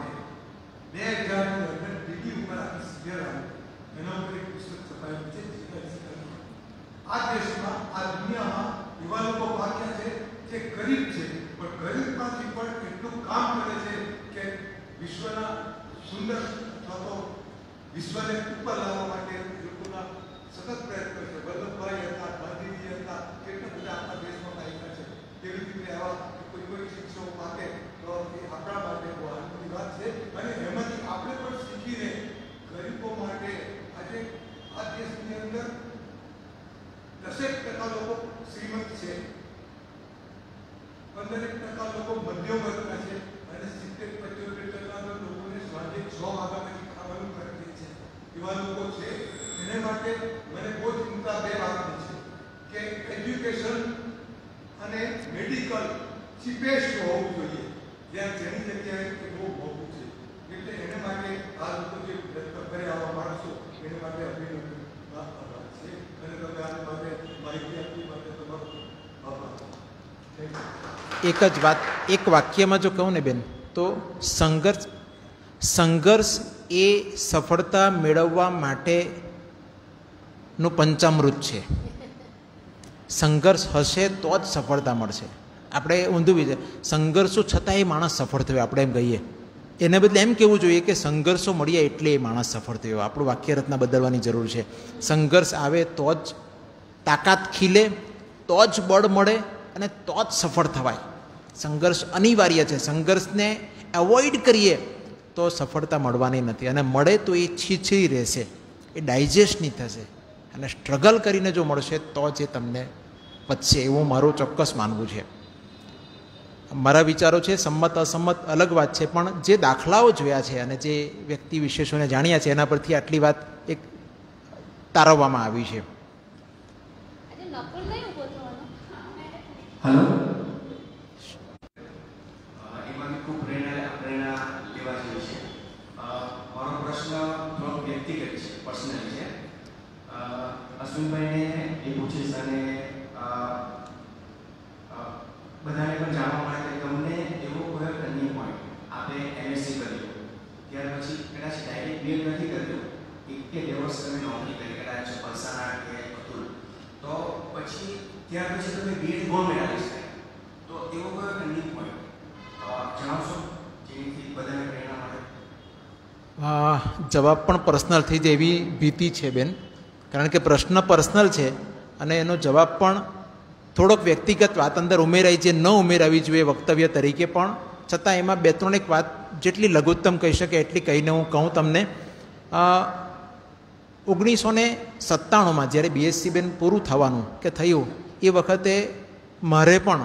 બે હજાર ની અંદર બીજી ઉપર આખી સિરિયલ આવી એના ઉપર એક પુસ્તક છપાયું છે જીના ઈશ્કા આ દેશમાં આ દુનિયામાં એવા લોકો છે જે ગરીબ છે પણ ગરીબમાંથી પણ એટલું કામ કરે છે કે વિશ્વના સુંદર અથવા તો વિશ્વને ઉપર લાવવા માટે લોકોના સતત પ્રયત્નો છે વલ્લભભાઈ હતા ગાંધીજી હતા કેટલા બધા આપણા દેશમાં કાયકા છે તેવી રીતે આવા કોઈ શિક્ષકો માટે તો એ આપણા માટે બહુ આનંદની વાત છે અને એમાંથી આપણે પણ શીખીને ગરીબો માટે આજે આ દેશની અંદર દસેક ટકા લોકો શ્રીમંત છે પંદરેક ટકા લોકો મધ્યમ વર્ગના છે અને સિત્તેર પંચોતેર ટકા લોકોને સ્વાધે છ વાગ્યામાંથી ખાવાનું ખરીદે છે એવા લોકો છે એને માટે મને બહુ ચિંતા બે વાતની છે કે એજ્યુકેશન અને મેડિકલ ચીપેસ્ટ હોવું જોઈએ જ્યાં ઘણી જગ્યાએ બહુ મોટું છે એટલે એના માટે આ લોકો જે કરે આવા માણસો એના માટે અભિનંદન આભાર છે અને તમે આ માટે માહિતી આપી માટે તમારો આભાર એક જ વાત એક વાક્યમાં જો કહું ને બેન તો સંઘર્ષ સંઘર્ષ એ સફળતા મેળવવા માટેનું પંચામૃત છે સંઘર્ષ હશે તો જ સફળતા મળશે આપણે ઊંધું વિચાર સંઘર્ષો છતાં એ માણસ સફળ થયો આપણે એમ કહીએ એને બદલે એમ કહેવું જોઈએ કે સંઘર્ષો મળ્યા એટલે એ માણસ સફળ થયો આપણું વાક્યરચના બદલવાની જરૂર છે સંઘર્ષ આવે તો જ તાકાત ખીલે તો જ બળ મળે અને તો જ સફળ થવાય સંઘર્ષ અનિવાર્ય છે સંઘર્ષને એવોઈડ કરીએ તો સફળતા મળવાની નથી અને મળે તો એ છીછરી રહેશે એ ડાયજેસ્ટ નહીં થશે અને સ્ટ્રગલ કરીને જો મળશે તો જ એ તમને પચશે એવું મારું ચોક્કસ માનવું છે મારા વિચારો છે સંમત અસંમત અલગ વાત છે પણ જે દાખલાઓ જોયા છે અને જે વ્યક્તિ વિશેષોને જાણ્યા છે એના પરથી આટલી વાત એક તારવવામાં આવી છે પર્સનલ અશ્વિનભાઈને એ પૂછીશ અને બધાને પણ જાણવા મળે કે તમને એવો કોઈ ટર્નિંગ પોઈન્ટ આપણે એમએસસી કર્યું ત્યાર પછી કદાચ ડાયરેક્ટ મેળ નથી કર્યું એક કે દિવસ તમે નોકરી કરી કદાચ પલસાના કે અતુલ તો પછી ત્યાર પછી તમે બીએડ કોણ મેળવી છે તો એવો કોઈ ટર્નિંગ પોઈન્ટ જણાવશો જેથી બધાને પ્રેરણા મળે જવાબ પણ પર્સનલથી થઈ જાય એવી ભીતિ છે બેન કારણ કે પ્રશ્ન પર્સનલ છે અને એનો જવાબ પણ થોડોક વ્યક્તિગત વાત અંદર ઉમેરાઈ જે ન ઉમેરાવી જોઈએ વક્તવ્ય તરીકે પણ છતાં એમાં બે ત્રણ એક વાત જેટલી લઘુત્તમ કહી શકે એટલી કહીને હું કહું તમને ઓગણીસો ને સત્તાણુંમાં જ્યારે બીએસસી બેન પૂરું થવાનું કે થયું એ વખતે મારે પણ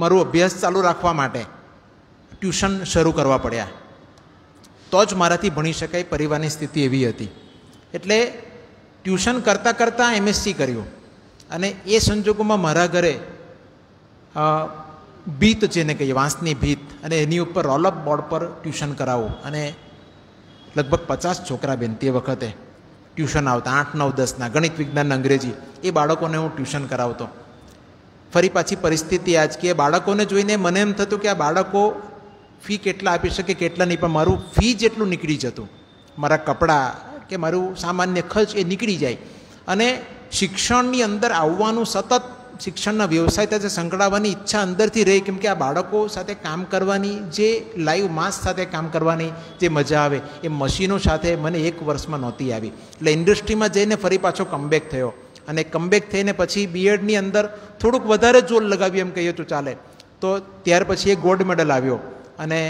મારું અભ્યાસ ચાલુ રાખવા માટે ટ્યુશન શરૂ કરવા પડ્યા તો જ મારાથી ભણી શકાય પરિવારની સ્થિતિ એવી હતી એટલે ટ્યુશન કરતાં કરતાં એમએસસી કર્યું અને એ સંજોગોમાં મારા ઘરે ભીત જેને કહીએ વાંસની ભીત અને એની ઉપર રોલઅપ બોર્ડ પર ટ્યુશન કરાવું અને લગભગ પચાસ છોકરા બેન તે વખતે ટ્યુશન આવતા આઠ નવ દસના ગણિત વિજ્ઞાન અંગ્રેજી એ બાળકોને હું ટ્યુશન કરાવતો ફરી પાછી પરિસ્થિતિ આજ કે બાળકોને જોઈને મને એમ થતું કે આ બાળકો ફી કેટલા આપી શકે કેટલા નહીં પણ મારું ફી જેટલું નીકળી જતું મારા કપડાં કે મારું સામાન્ય ખર્ચ એ નીકળી જાય અને શિક્ષણની અંદર આવવાનું સતત શિક્ષણના વ્યવસાય સાથે સંકળાવવાની ઈચ્છા અંદરથી રહે કેમકે આ બાળકો સાથે કામ કરવાની જે લાઈવ માસ સાથે કામ કરવાની જે મજા આવે એ મશીનો સાથે મને એક વર્ષમાં નહોતી આવી એટલે ઇન્ડસ્ટ્રીમાં જઈને ફરી પાછો કમબેક થયો અને કમબેક થઈને પછી બીએડની અંદર થોડુંક વધારે જોર લગાવી એમ કહીએ તો ચાલે તો ત્યાર પછી એ ગોલ્ડ મેડલ આવ્યો અને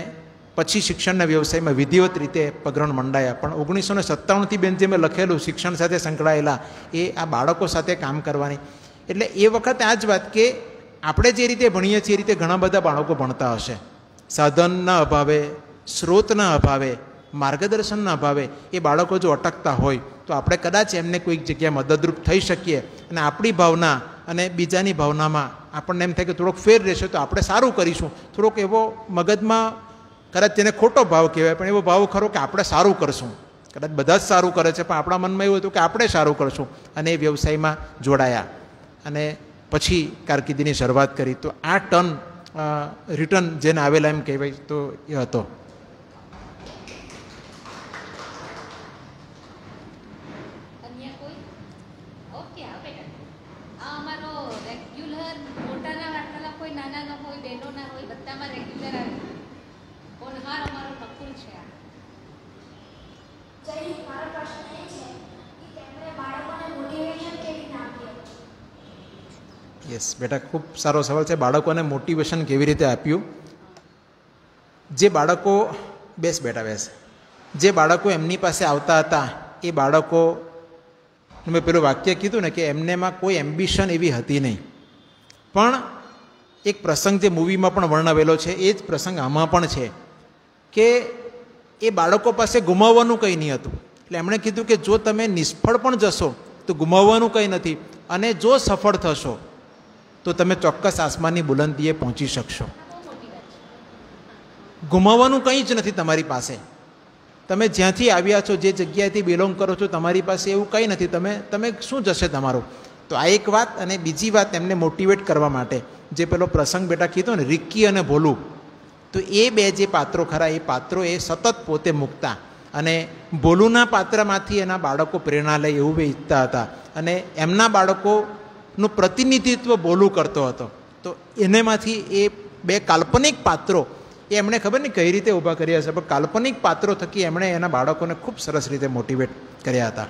પછી શિક્ષણના વ્યવસાયમાં વિધિવત રીતે પગરણ મંડાયા પણ ઓગણીસો ને સત્તાણુંથી બેન જે મેં લખેલું શિક્ષણ સાથે સંકળાયેલા એ આ બાળકો સાથે કામ કરવાની એટલે એ વખત આ જ વાત કે આપણે જે રીતે ભણીએ છીએ એ રીતે ઘણા બધા બાળકો ભણતા હશે સાધનના અભાવે સ્રોતના અભાવે માર્ગદર્શનના અભાવે એ બાળકો જો અટકતા હોય તો આપણે કદાચ એમને કોઈક જગ્યાએ મદદરૂપ થઈ શકીએ અને આપણી ભાવના અને બીજાની ભાવનામાં આપણને એમ થાય કે થોડોક ફેર રહેશે તો આપણે સારું કરીશું થોડોક એવો મગજમાં કદાચ તેને ખોટો ભાવ કહેવાય પણ એવો ભાવ ખરો કે આપણે સારું કરશું કદાચ બધા જ સારું કરે છે પણ આપણા મનમાં એવું હતું કે આપણે સારું કરશું અને એ વ્યવસાયમાં જોડાયા અને પછી કારકિર્દીની શરૂઆત કરી તો આ ટર્ન રિટર્ન જેને આવેલા એમ કહેવાય તો એ હતો યસ બેટા ખૂબ સારો સવાલ છે બાળકોને મોટિવેશન કેવી રીતે આપ્યું જે બાળકો બેસ બેટા બેસ જે બાળકો એમની પાસે આવતા હતા એ બાળકો મેં પેલું વાક્ય કીધું ને કે એમનેમાં કોઈ એમ્બિશન એવી હતી નહીં પણ એક પ્રસંગ જે મૂવીમાં પણ વર્ણવેલો છે એ જ પ્રસંગ આમાં પણ છે કે એ બાળકો પાસે ગુમાવવાનું કંઈ નહીં હતું એટલે એમણે કીધું કે જો તમે નિષ્ફળ પણ જશો તો ગુમાવવાનું કંઈ નથી અને જો સફળ થશો તો તમે ચોક્કસ આસમાનની બુલંદીએ પહોંચી શકશો ગુમાવવાનું કંઈ જ નથી તમારી પાસે તમે જ્યાંથી આવ્યા છો જે જગ્યાએથી બિલોંગ કરો છો તમારી પાસે એવું કંઈ નથી તમે તમે શું જશે તમારું તો આ એક વાત અને બીજી વાત એમને મોટિવેટ કરવા માટે જે પેલો પ્રસંગ બેટા કીધો ને રિક્કી અને ભોલું તો એ બે જે પાત્રો ખરા એ પાત્રો એ સતત પોતે મૂકતા અને ભોલુના પાત્રમાંથી એના બાળકો પ્રેરણા લે એવું ઈચ્છતા હતા અને એમના બાળકો નું પ્રતિનિધિત્વ બોલું કરતો હતો તો એનેમાંથી એ બે કાલ્પનિક પાત્રો એ એમણે ખબર નહીં કઈ રીતે ઊભા કર્યા હશે પણ કાલ્પનિક પાત્રો થકી એમણે એના બાળકોને ખૂબ સરસ રીતે મોટિવેટ કર્યા હતા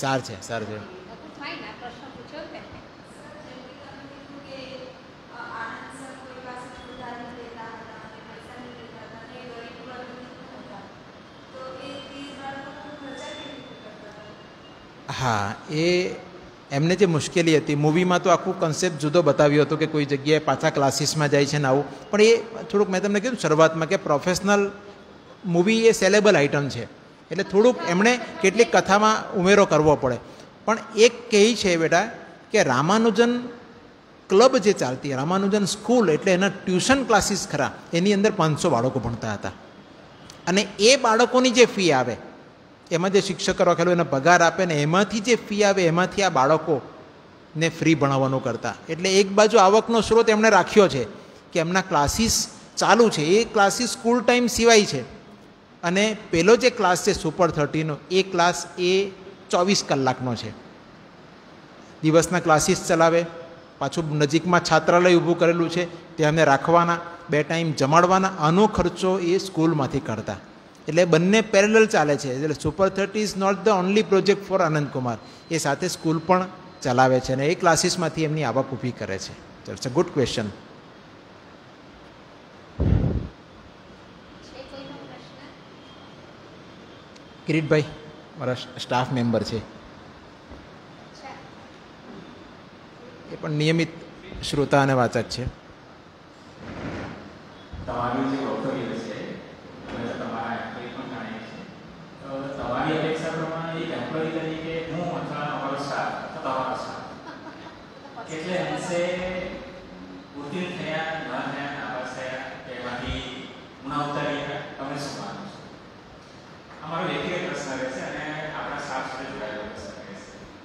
સાર છે સાર છે હા એ એમને જે મુશ્કેલી હતી મૂવીમાં તો આખું કન્સેપ્ટ જુદો બતાવ્યો હતો કે કોઈ જગ્યાએ પાછા ક્લાસીસમાં જાય છે ને આવું પણ એ થોડુંક મેં તમને કીધું શરૂઆતમાં કે પ્રોફેશનલ મૂવી એ સેલેબલ આઇટમ છે એટલે થોડુંક એમણે કેટલીક કથામાં ઉમેરો કરવો પડે પણ એક કહે છે બેટા કે રામાનુજન ક્લબ જે ચાલતી રામાનુજન સ્કૂલ એટલે એના ટ્યુશન ક્લાસીસ ખરા એની અંદર પાંચસો બાળકો ભણતા હતા અને એ બાળકોની જે ફી આવે એમાં જે શિક્ષક રાખેલો એને પગાર આપે ને એમાંથી જે ફી આવે એમાંથી આ બાળકોને ફ્રી ભણાવવાનું કરતા એટલે એક બાજુ આવકનો સ્ત્રોત એમણે રાખ્યો છે કે એમના ક્લાસીસ ચાલુ છે એ ક્લાસીસ સ્કૂલ ટાઈમ સિવાય છે અને પેલો જે ક્લાસ છે સુપર થર્ટીનો એ ક્લાસ એ ચોવીસ કલાકનો છે દિવસના ક્લાસીસ ચલાવે પાછું નજીકમાં છાત્રાલય ઊભું કરેલું છે તે એમને રાખવાના બે ટાઈમ જમાડવાના આનો ખર્ચો એ સ્કૂલમાંથી કરતા એટલે બંને પેરેલલ ચાલે છે એટલે super thirty is not the only project for Anantkumar એ સાથે સ્કૂલ પણ ચલાવે છે અને એ ક્લાસીસમાંથી એમની આવક ઊભી કરે છે it's a good question Kiritbhai મારા સ્ટાફ મેમ્બર છે એ પણ નિયમિત શ્રોતા અને વાચક છે તમારી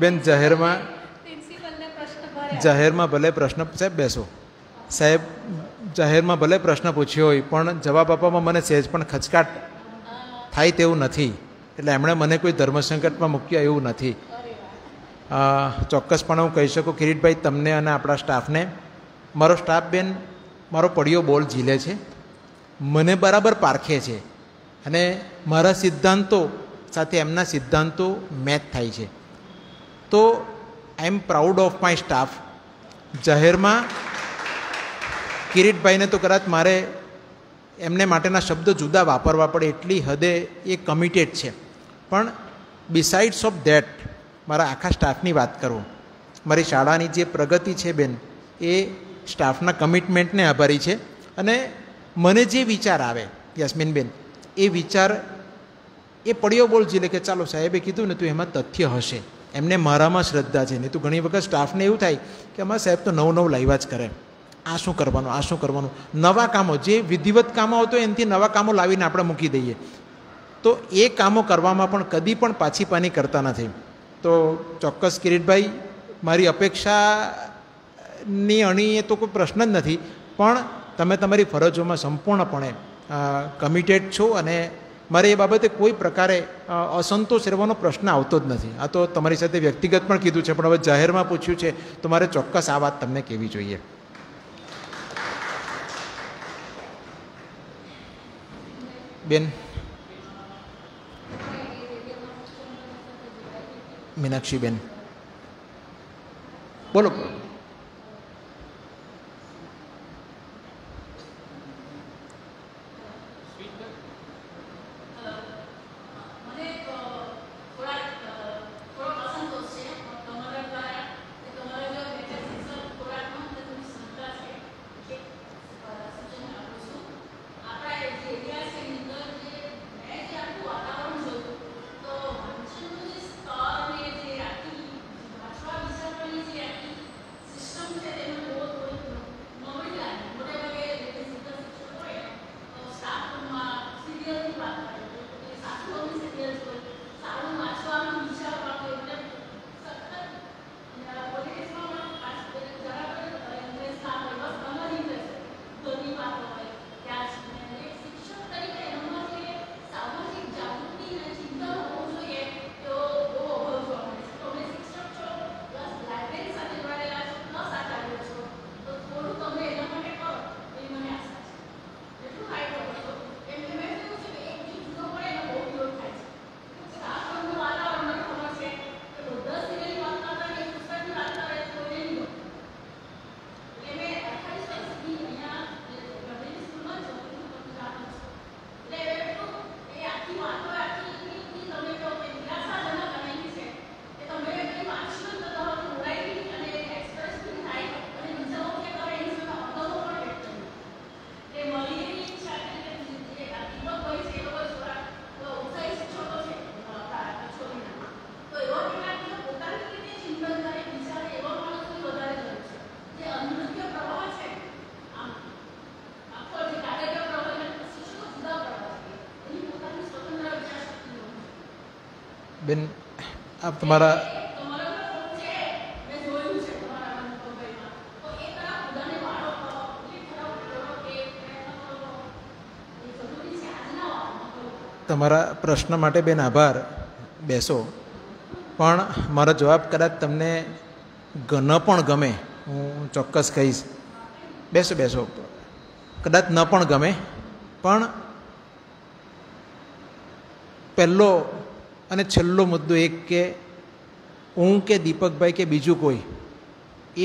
બેન જાહેરમાં જાહેરમાં ભલે પ્રશ્ન સાહેબ બેસો સાહેબ જાહેરમાં ભલે પ્રશ્ન પૂછ્યો હોય પણ જવાબ આપવામાં મને સહેજ પણ ખચકાટ થાય તેવું નથી એટલે એમણે મને કોઈ ધર્મ સંકટમાં મૂક્યા એવું નથી ચોક્કસપણે હું કહી શકું કિરીટભાઈ તમને અને આપણા સ્ટાફને મારો સ્ટાફ બેન મારો પડિયો બોલ ઝીલે છે મને બરાબર પારખે છે અને મારા સિદ્ધાંતો સાથે એમના સિદ્ધાંતો મેચ થાય છે તો I am proud of my staff જાહેરમાં કિરીટભાઈને તો કદાચ મારે એમને માટેના શબ્દો જુદા વાપરવા પડે એટલી હદે એ કમિટેડ છે પણ બિસાઇડ્સ ઓફ ધેટ મારા આખા સ્ટાફની વાત કરું મારી શાળાની જે પ્રગતિ છે બેન એ સ્ટાફના કમિટમેન્ટને આભારી છે અને મને જે વિચાર આવે યસ્મીનબેન એ વિચાર એ પડ્યો બોલ જીલે કે ચાલો સાહેબે કીધું ને તું એમાં તથ્ય હશે એમને મારામાં શ્રદ્ધા છે નહીં તો ઘણી વખત સ્ટાફને એવું થાય કે અમારા સાહેબ તો નવું નવું લાવ્યા જ કરે આ શું કરવાનું આ શું કરવાનું નવા કામો જે વિધિવત કામો હતો એનાથી નવા કામો લાવીને આપણે મૂકી દઈએ તો એ કામો કરવામાં પણ કદી પણ પાછી પાની કરતા નથી તો ચોક્કસ કિરીટભાઈ મારી અપેક્ષાની અણી એ તો કોઈ પ્રશ્ન જ નથી પણ તમે તમારી ફરજોમાં સંપૂર્ણપણે કમિટેડ છો અને મારે એ બાબતે કોઈ પ્રકારે અસંતોષ રહેવાનો પ્રશ્ન આવતો જ નથી આ તો તમારી સાથે વ્યક્તિગત પણ કીધું છે પણ હવે જાહેરમાં પૂછ્યું છે તો મારે ચોક્કસ આ વાત તમને કહેવી જોઈએ બેન મીનાક્ષીબેન બોલો બોલો તમારા તમારા પ્રશ્ન માટે બેન આભાર બેસો પણ મારો જવાબ કદાચ તમને ન પણ ગમે હું ચોક્કસ કહીશ બેસો બેસો કદાચ ન પણ ગમે પણ પહેલો અને છેલ્લો મુદ્દો એક કે હું કે દીપકભાઈ કે બીજું કોઈ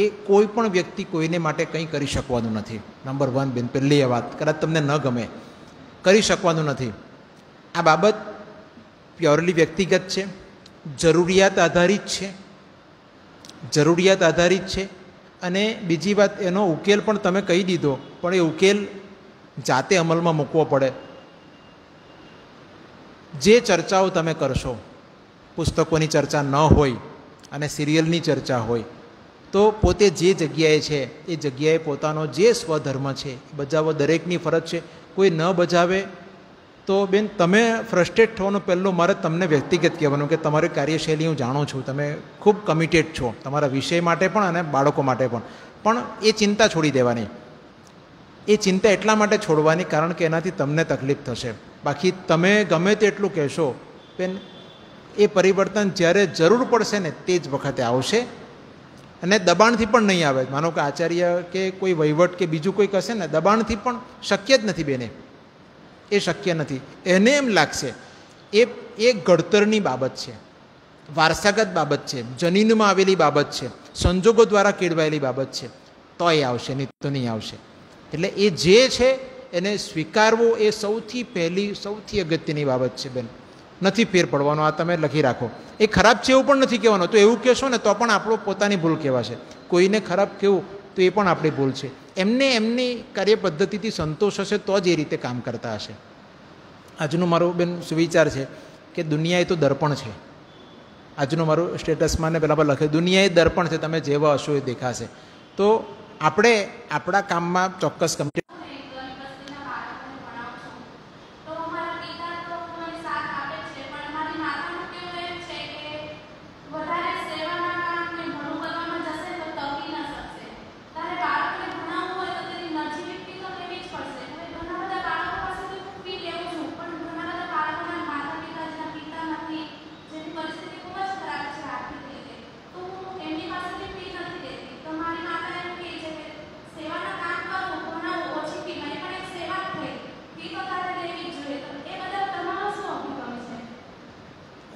એ કોઈ પણ વ્યક્તિ કોઈને માટે કંઈ કરી શકવાનું નથી નંબર વન બેન પહેલી એ વાત કદાચ તમને ન ગમે કરી શકવાનું નથી આ બાબત પ્યોરલી વ્યક્તિગત છે જરૂરિયાત આધારિત છે જરૂરિયાત આધારિત છે અને બીજી વાત એનો ઉકેલ પણ તમે કહી દીધો પણ એ ઉકેલ જાતે અમલમાં મૂકવો પડે જે ચર્ચાઓ તમે કરશો પુસ્તકોની ચર્ચા ન હોય અને સિરિયલની ચર્ચા હોય તો પોતે જે જગ્યાએ છે એ જગ્યાએ પોતાનો જે સ્વધર્મ છે બજાવવો દરેકની ફરજ છે કોઈ ન બજાવે તો બેન તમે ફ્રસ્ટ્રેટ થવાનું પહેલું મારે તમને વ્યક્તિગત કહેવાનું કે તમારી કાર્યશૈલી હું જાણું છું તમે ખૂબ કમિટેડ છો તમારા વિષય માટે પણ અને બાળકો માટે પણ પણ એ ચિંતા છોડી દેવાની એ ચિંતા એટલા માટે છોડવાની કારણ કે એનાથી તમને તકલીફ થશે બાકી તમે ગમે તેટલું કહેશો બેન એ પરિવર્તન જ્યારે જરૂર પડશે ને તે જ વખતે આવશે અને દબાણથી પણ નહીં આવે માનો કે આચાર્ય કે કોઈ વહીવટ કે બીજું કોઈ હશે ને દબાણથી પણ શક્ય જ નથી બેને એ શક્ય નથી એને એમ લાગશે એ એ ઘડતરની બાબત છે વારસાગત બાબત છે જનીનમાં આવેલી બાબત છે સંજોગો દ્વારા કેળવાયેલી બાબત છે તો એ આવશે નહીં તો નહીં આવશે એટલે એ જે છે એને સ્વીકારવો એ સૌથી પહેલી સૌથી અગત્યની બાબત છે બેન નથી ફેર પડવાનો આ તમે લખી રાખો એ ખરાબ છે એવું પણ નથી કહેવાનું તો એવું કહેશો ને તો પણ આપણો પોતાની ભૂલ કહેવાશે કોઈને ખરાબ કહેવું તો એ પણ આપણી ભૂલ છે એમને એમની કાર્ય પદ્ધતિથી સંતોષ હશે તો જ એ રીતે કામ કરતા હશે આજનો મારો બેન સુવિચાર છે કે દુનિયા એ તો દર્પણ છે આજનું મારું સ્ટેટસમાં ને પહેલાં પર લખે દુનિયા એ દર્પણ છે તમે જેવા હશો એ દેખાશે તો આપણે આપણા કામમાં ચોક્કસ કમ્પ્લીટ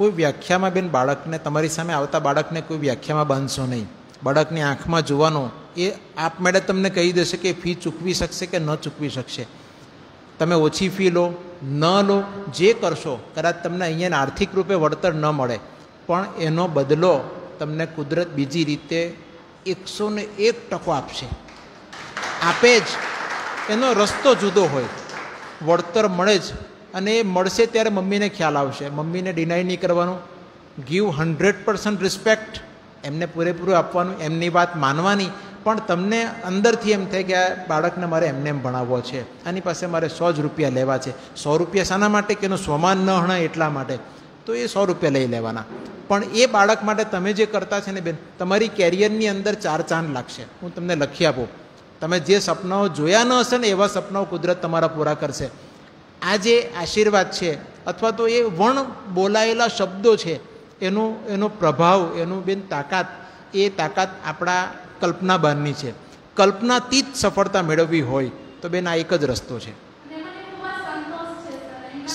કોઈ વ્યાખ્યામાં બેન બાળકને તમારી સામે આવતા બાળકને કોઈ વ્યાખ્યામાં બાંધશો નહીં બાળકની આંખમાં જોવાનો એ આપમેળે તમને કહી દેશે કે ફી ચૂકવી શકશે કે ન ચૂકવી શકશે તમે ઓછી ફી લો ન લો જે કરશો કદાચ તમને અહીંયા આર્થિક રૂપે વળતર ન મળે પણ એનો બદલો તમને કુદરત બીજી રીતે એકસો ને એક ટકો આપશે આપે જ એનો રસ્તો જુદો હોય વળતર મળે જ અને એ મળશે ત્યારે મમ્મીને ખ્યાલ આવશે મમ્મીને ડિનાય નહીં કરવાનું ગીવ હંડ્રેડ પર્સન્ટ રિસ્પેક્ટ એમને પૂરેપૂરું આપવાનું એમની વાત માનવાની પણ તમને અંદરથી એમ થાય કે આ બાળકને મારે એમને એમ ભણાવવો છે આની પાસે મારે સો જ રૂપિયા લેવા છે સો રૂપિયા શાના માટે કે એનું સ્વમાન ન હણાય એટલા માટે તો એ સો રૂપિયા લઈ લેવાના પણ એ બાળક માટે તમે જે કરતા છે ને બેન તમારી કેરિયરની અંદર ચાર ચાંદ લાગશે હું તમને લખી આપું તમે જે સપનાઓ જોયા ન હશે ને એવા સપનાઓ કુદરત તમારા પૂરા કરશે આ જે આશીર્વાદ છે અથવા તો એ વણ બોલાયેલા શબ્દો છે એનો એનો પ્રભાવ એનું બેન તાકાત એ તાકાત આપણા કલ્પના બહારની છે કલ્પનાથી જ સફળતા મેળવવી હોય તો બેન આ એક જ રસ્તો છે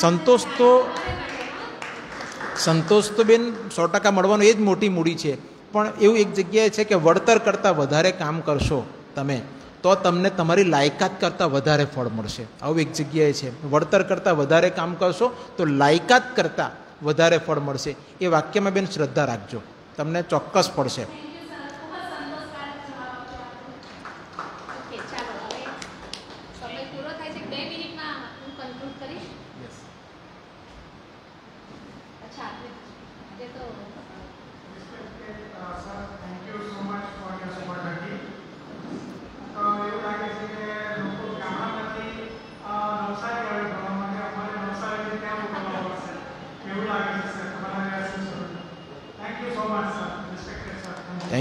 સંતોષ તો સંતોષ તો બેન સો ટકા મળવાનો એ જ મોટી મૂડી છે પણ એવું એક જગ્યાએ છે કે વળતર કરતાં વધારે કામ કરશો તમે તો તમને તમારી લાયકાત કરતાં વધારે ફળ મળશે આવું એક જગ્યાએ છે વળતર કરતાં વધારે કામ કરશો તો લાયકાત કરતાં વધારે ફળ મળશે એ વાક્યમાં બેન શ્રદ્ધા રાખજો તમને ચોક્કસ પડશે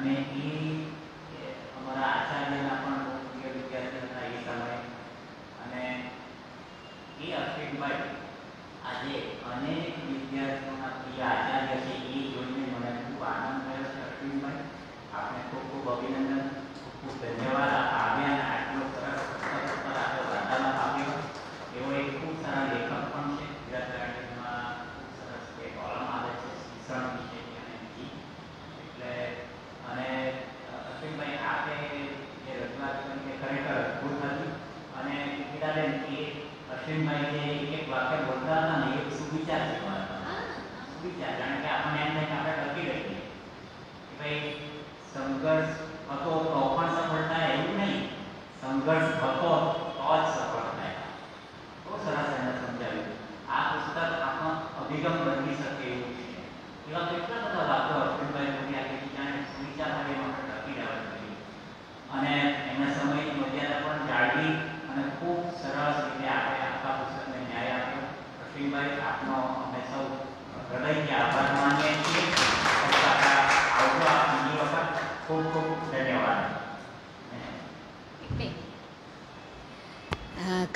અને એ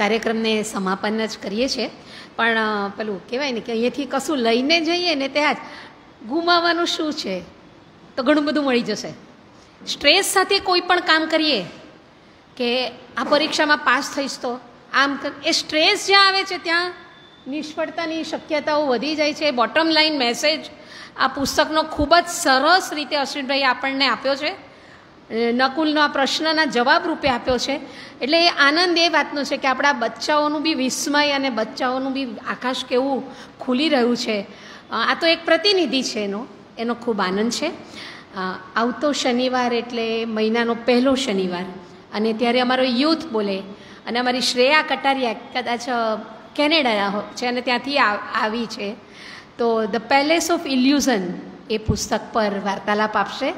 કાર્યક્રમને સમાપન જ કરીએ છીએ પણ પેલું કહેવાય ને કે અહીંયાથી કશું લઈને જઈએ ને ત્યાં જ ગુમાવવાનું શું છે તો ઘણું બધું મળી જશે સ્ટ્રેસ સાથે કોઈ પણ કામ કરીએ કે આ પરીક્ષામાં પાસ થઈશ તો આમ એ સ્ટ્રેસ જ્યાં આવે છે ત્યાં નિષ્ફળતાની શક્યતાઓ વધી જાય છે બોટમ લાઈન મેસેજ આ પુસ્તકનો ખૂબ જ સરસ રીતે અશ્વિનભાઈ આપણને આપ્યો છે નકુલનો આ પ્રશ્નના જવાબ રૂપે આપ્યો છે એટલે એ આનંદ એ વાતનો છે કે આપણા બચ્ચાઓનું બી વિસ્મય અને બચ્ચાઓનું બી આકાશ કેવું ખુલી રહ્યું છે આ તો એક પ્રતિનિધિ છે એનો એનો ખૂબ આનંદ છે આવતો શનિવાર એટલે મહિનાનો પહેલો શનિવાર અને ત્યારે અમારો યુથ બોલે અને અમારી શ્રેયા કટારિયા કદાચ કેનેડા છે અને ત્યાંથી આવી છે તો ધ પેલેસ ઓફ ઇલ્યુઝન એ પુસ્તક પર વાર્તાલાપ આપશે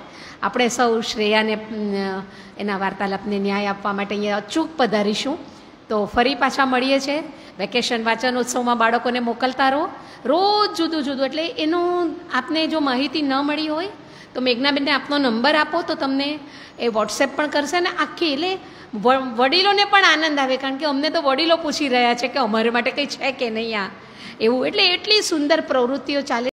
આપણે સૌ શ્રેયાને એના વાર્તાલાપને ન્યાય આપવા માટે અહીંયા અચૂક પધારીશું તો ફરી પાછા મળીએ છીએ વેકેશન વાંચનોત્સવમાં બાળકોને મોકલતા રહો રોજ જુદું જુદું એટલે એનું આપને જો માહિતી ન મળી હોય તો મેઘનાબેનને આપનો નંબર આપો તો તમને એ વોટ્સએપ પણ કરશે ને આખી એટલે વડીલોને પણ આનંદ આવે કારણ કે અમને તો વડીલો પૂછી રહ્યા છે કે અમારે માટે કંઈ છે કે નહીં આ એવું એટલે એટલી સુંદર પ્રવૃત્તિઓ ચાલે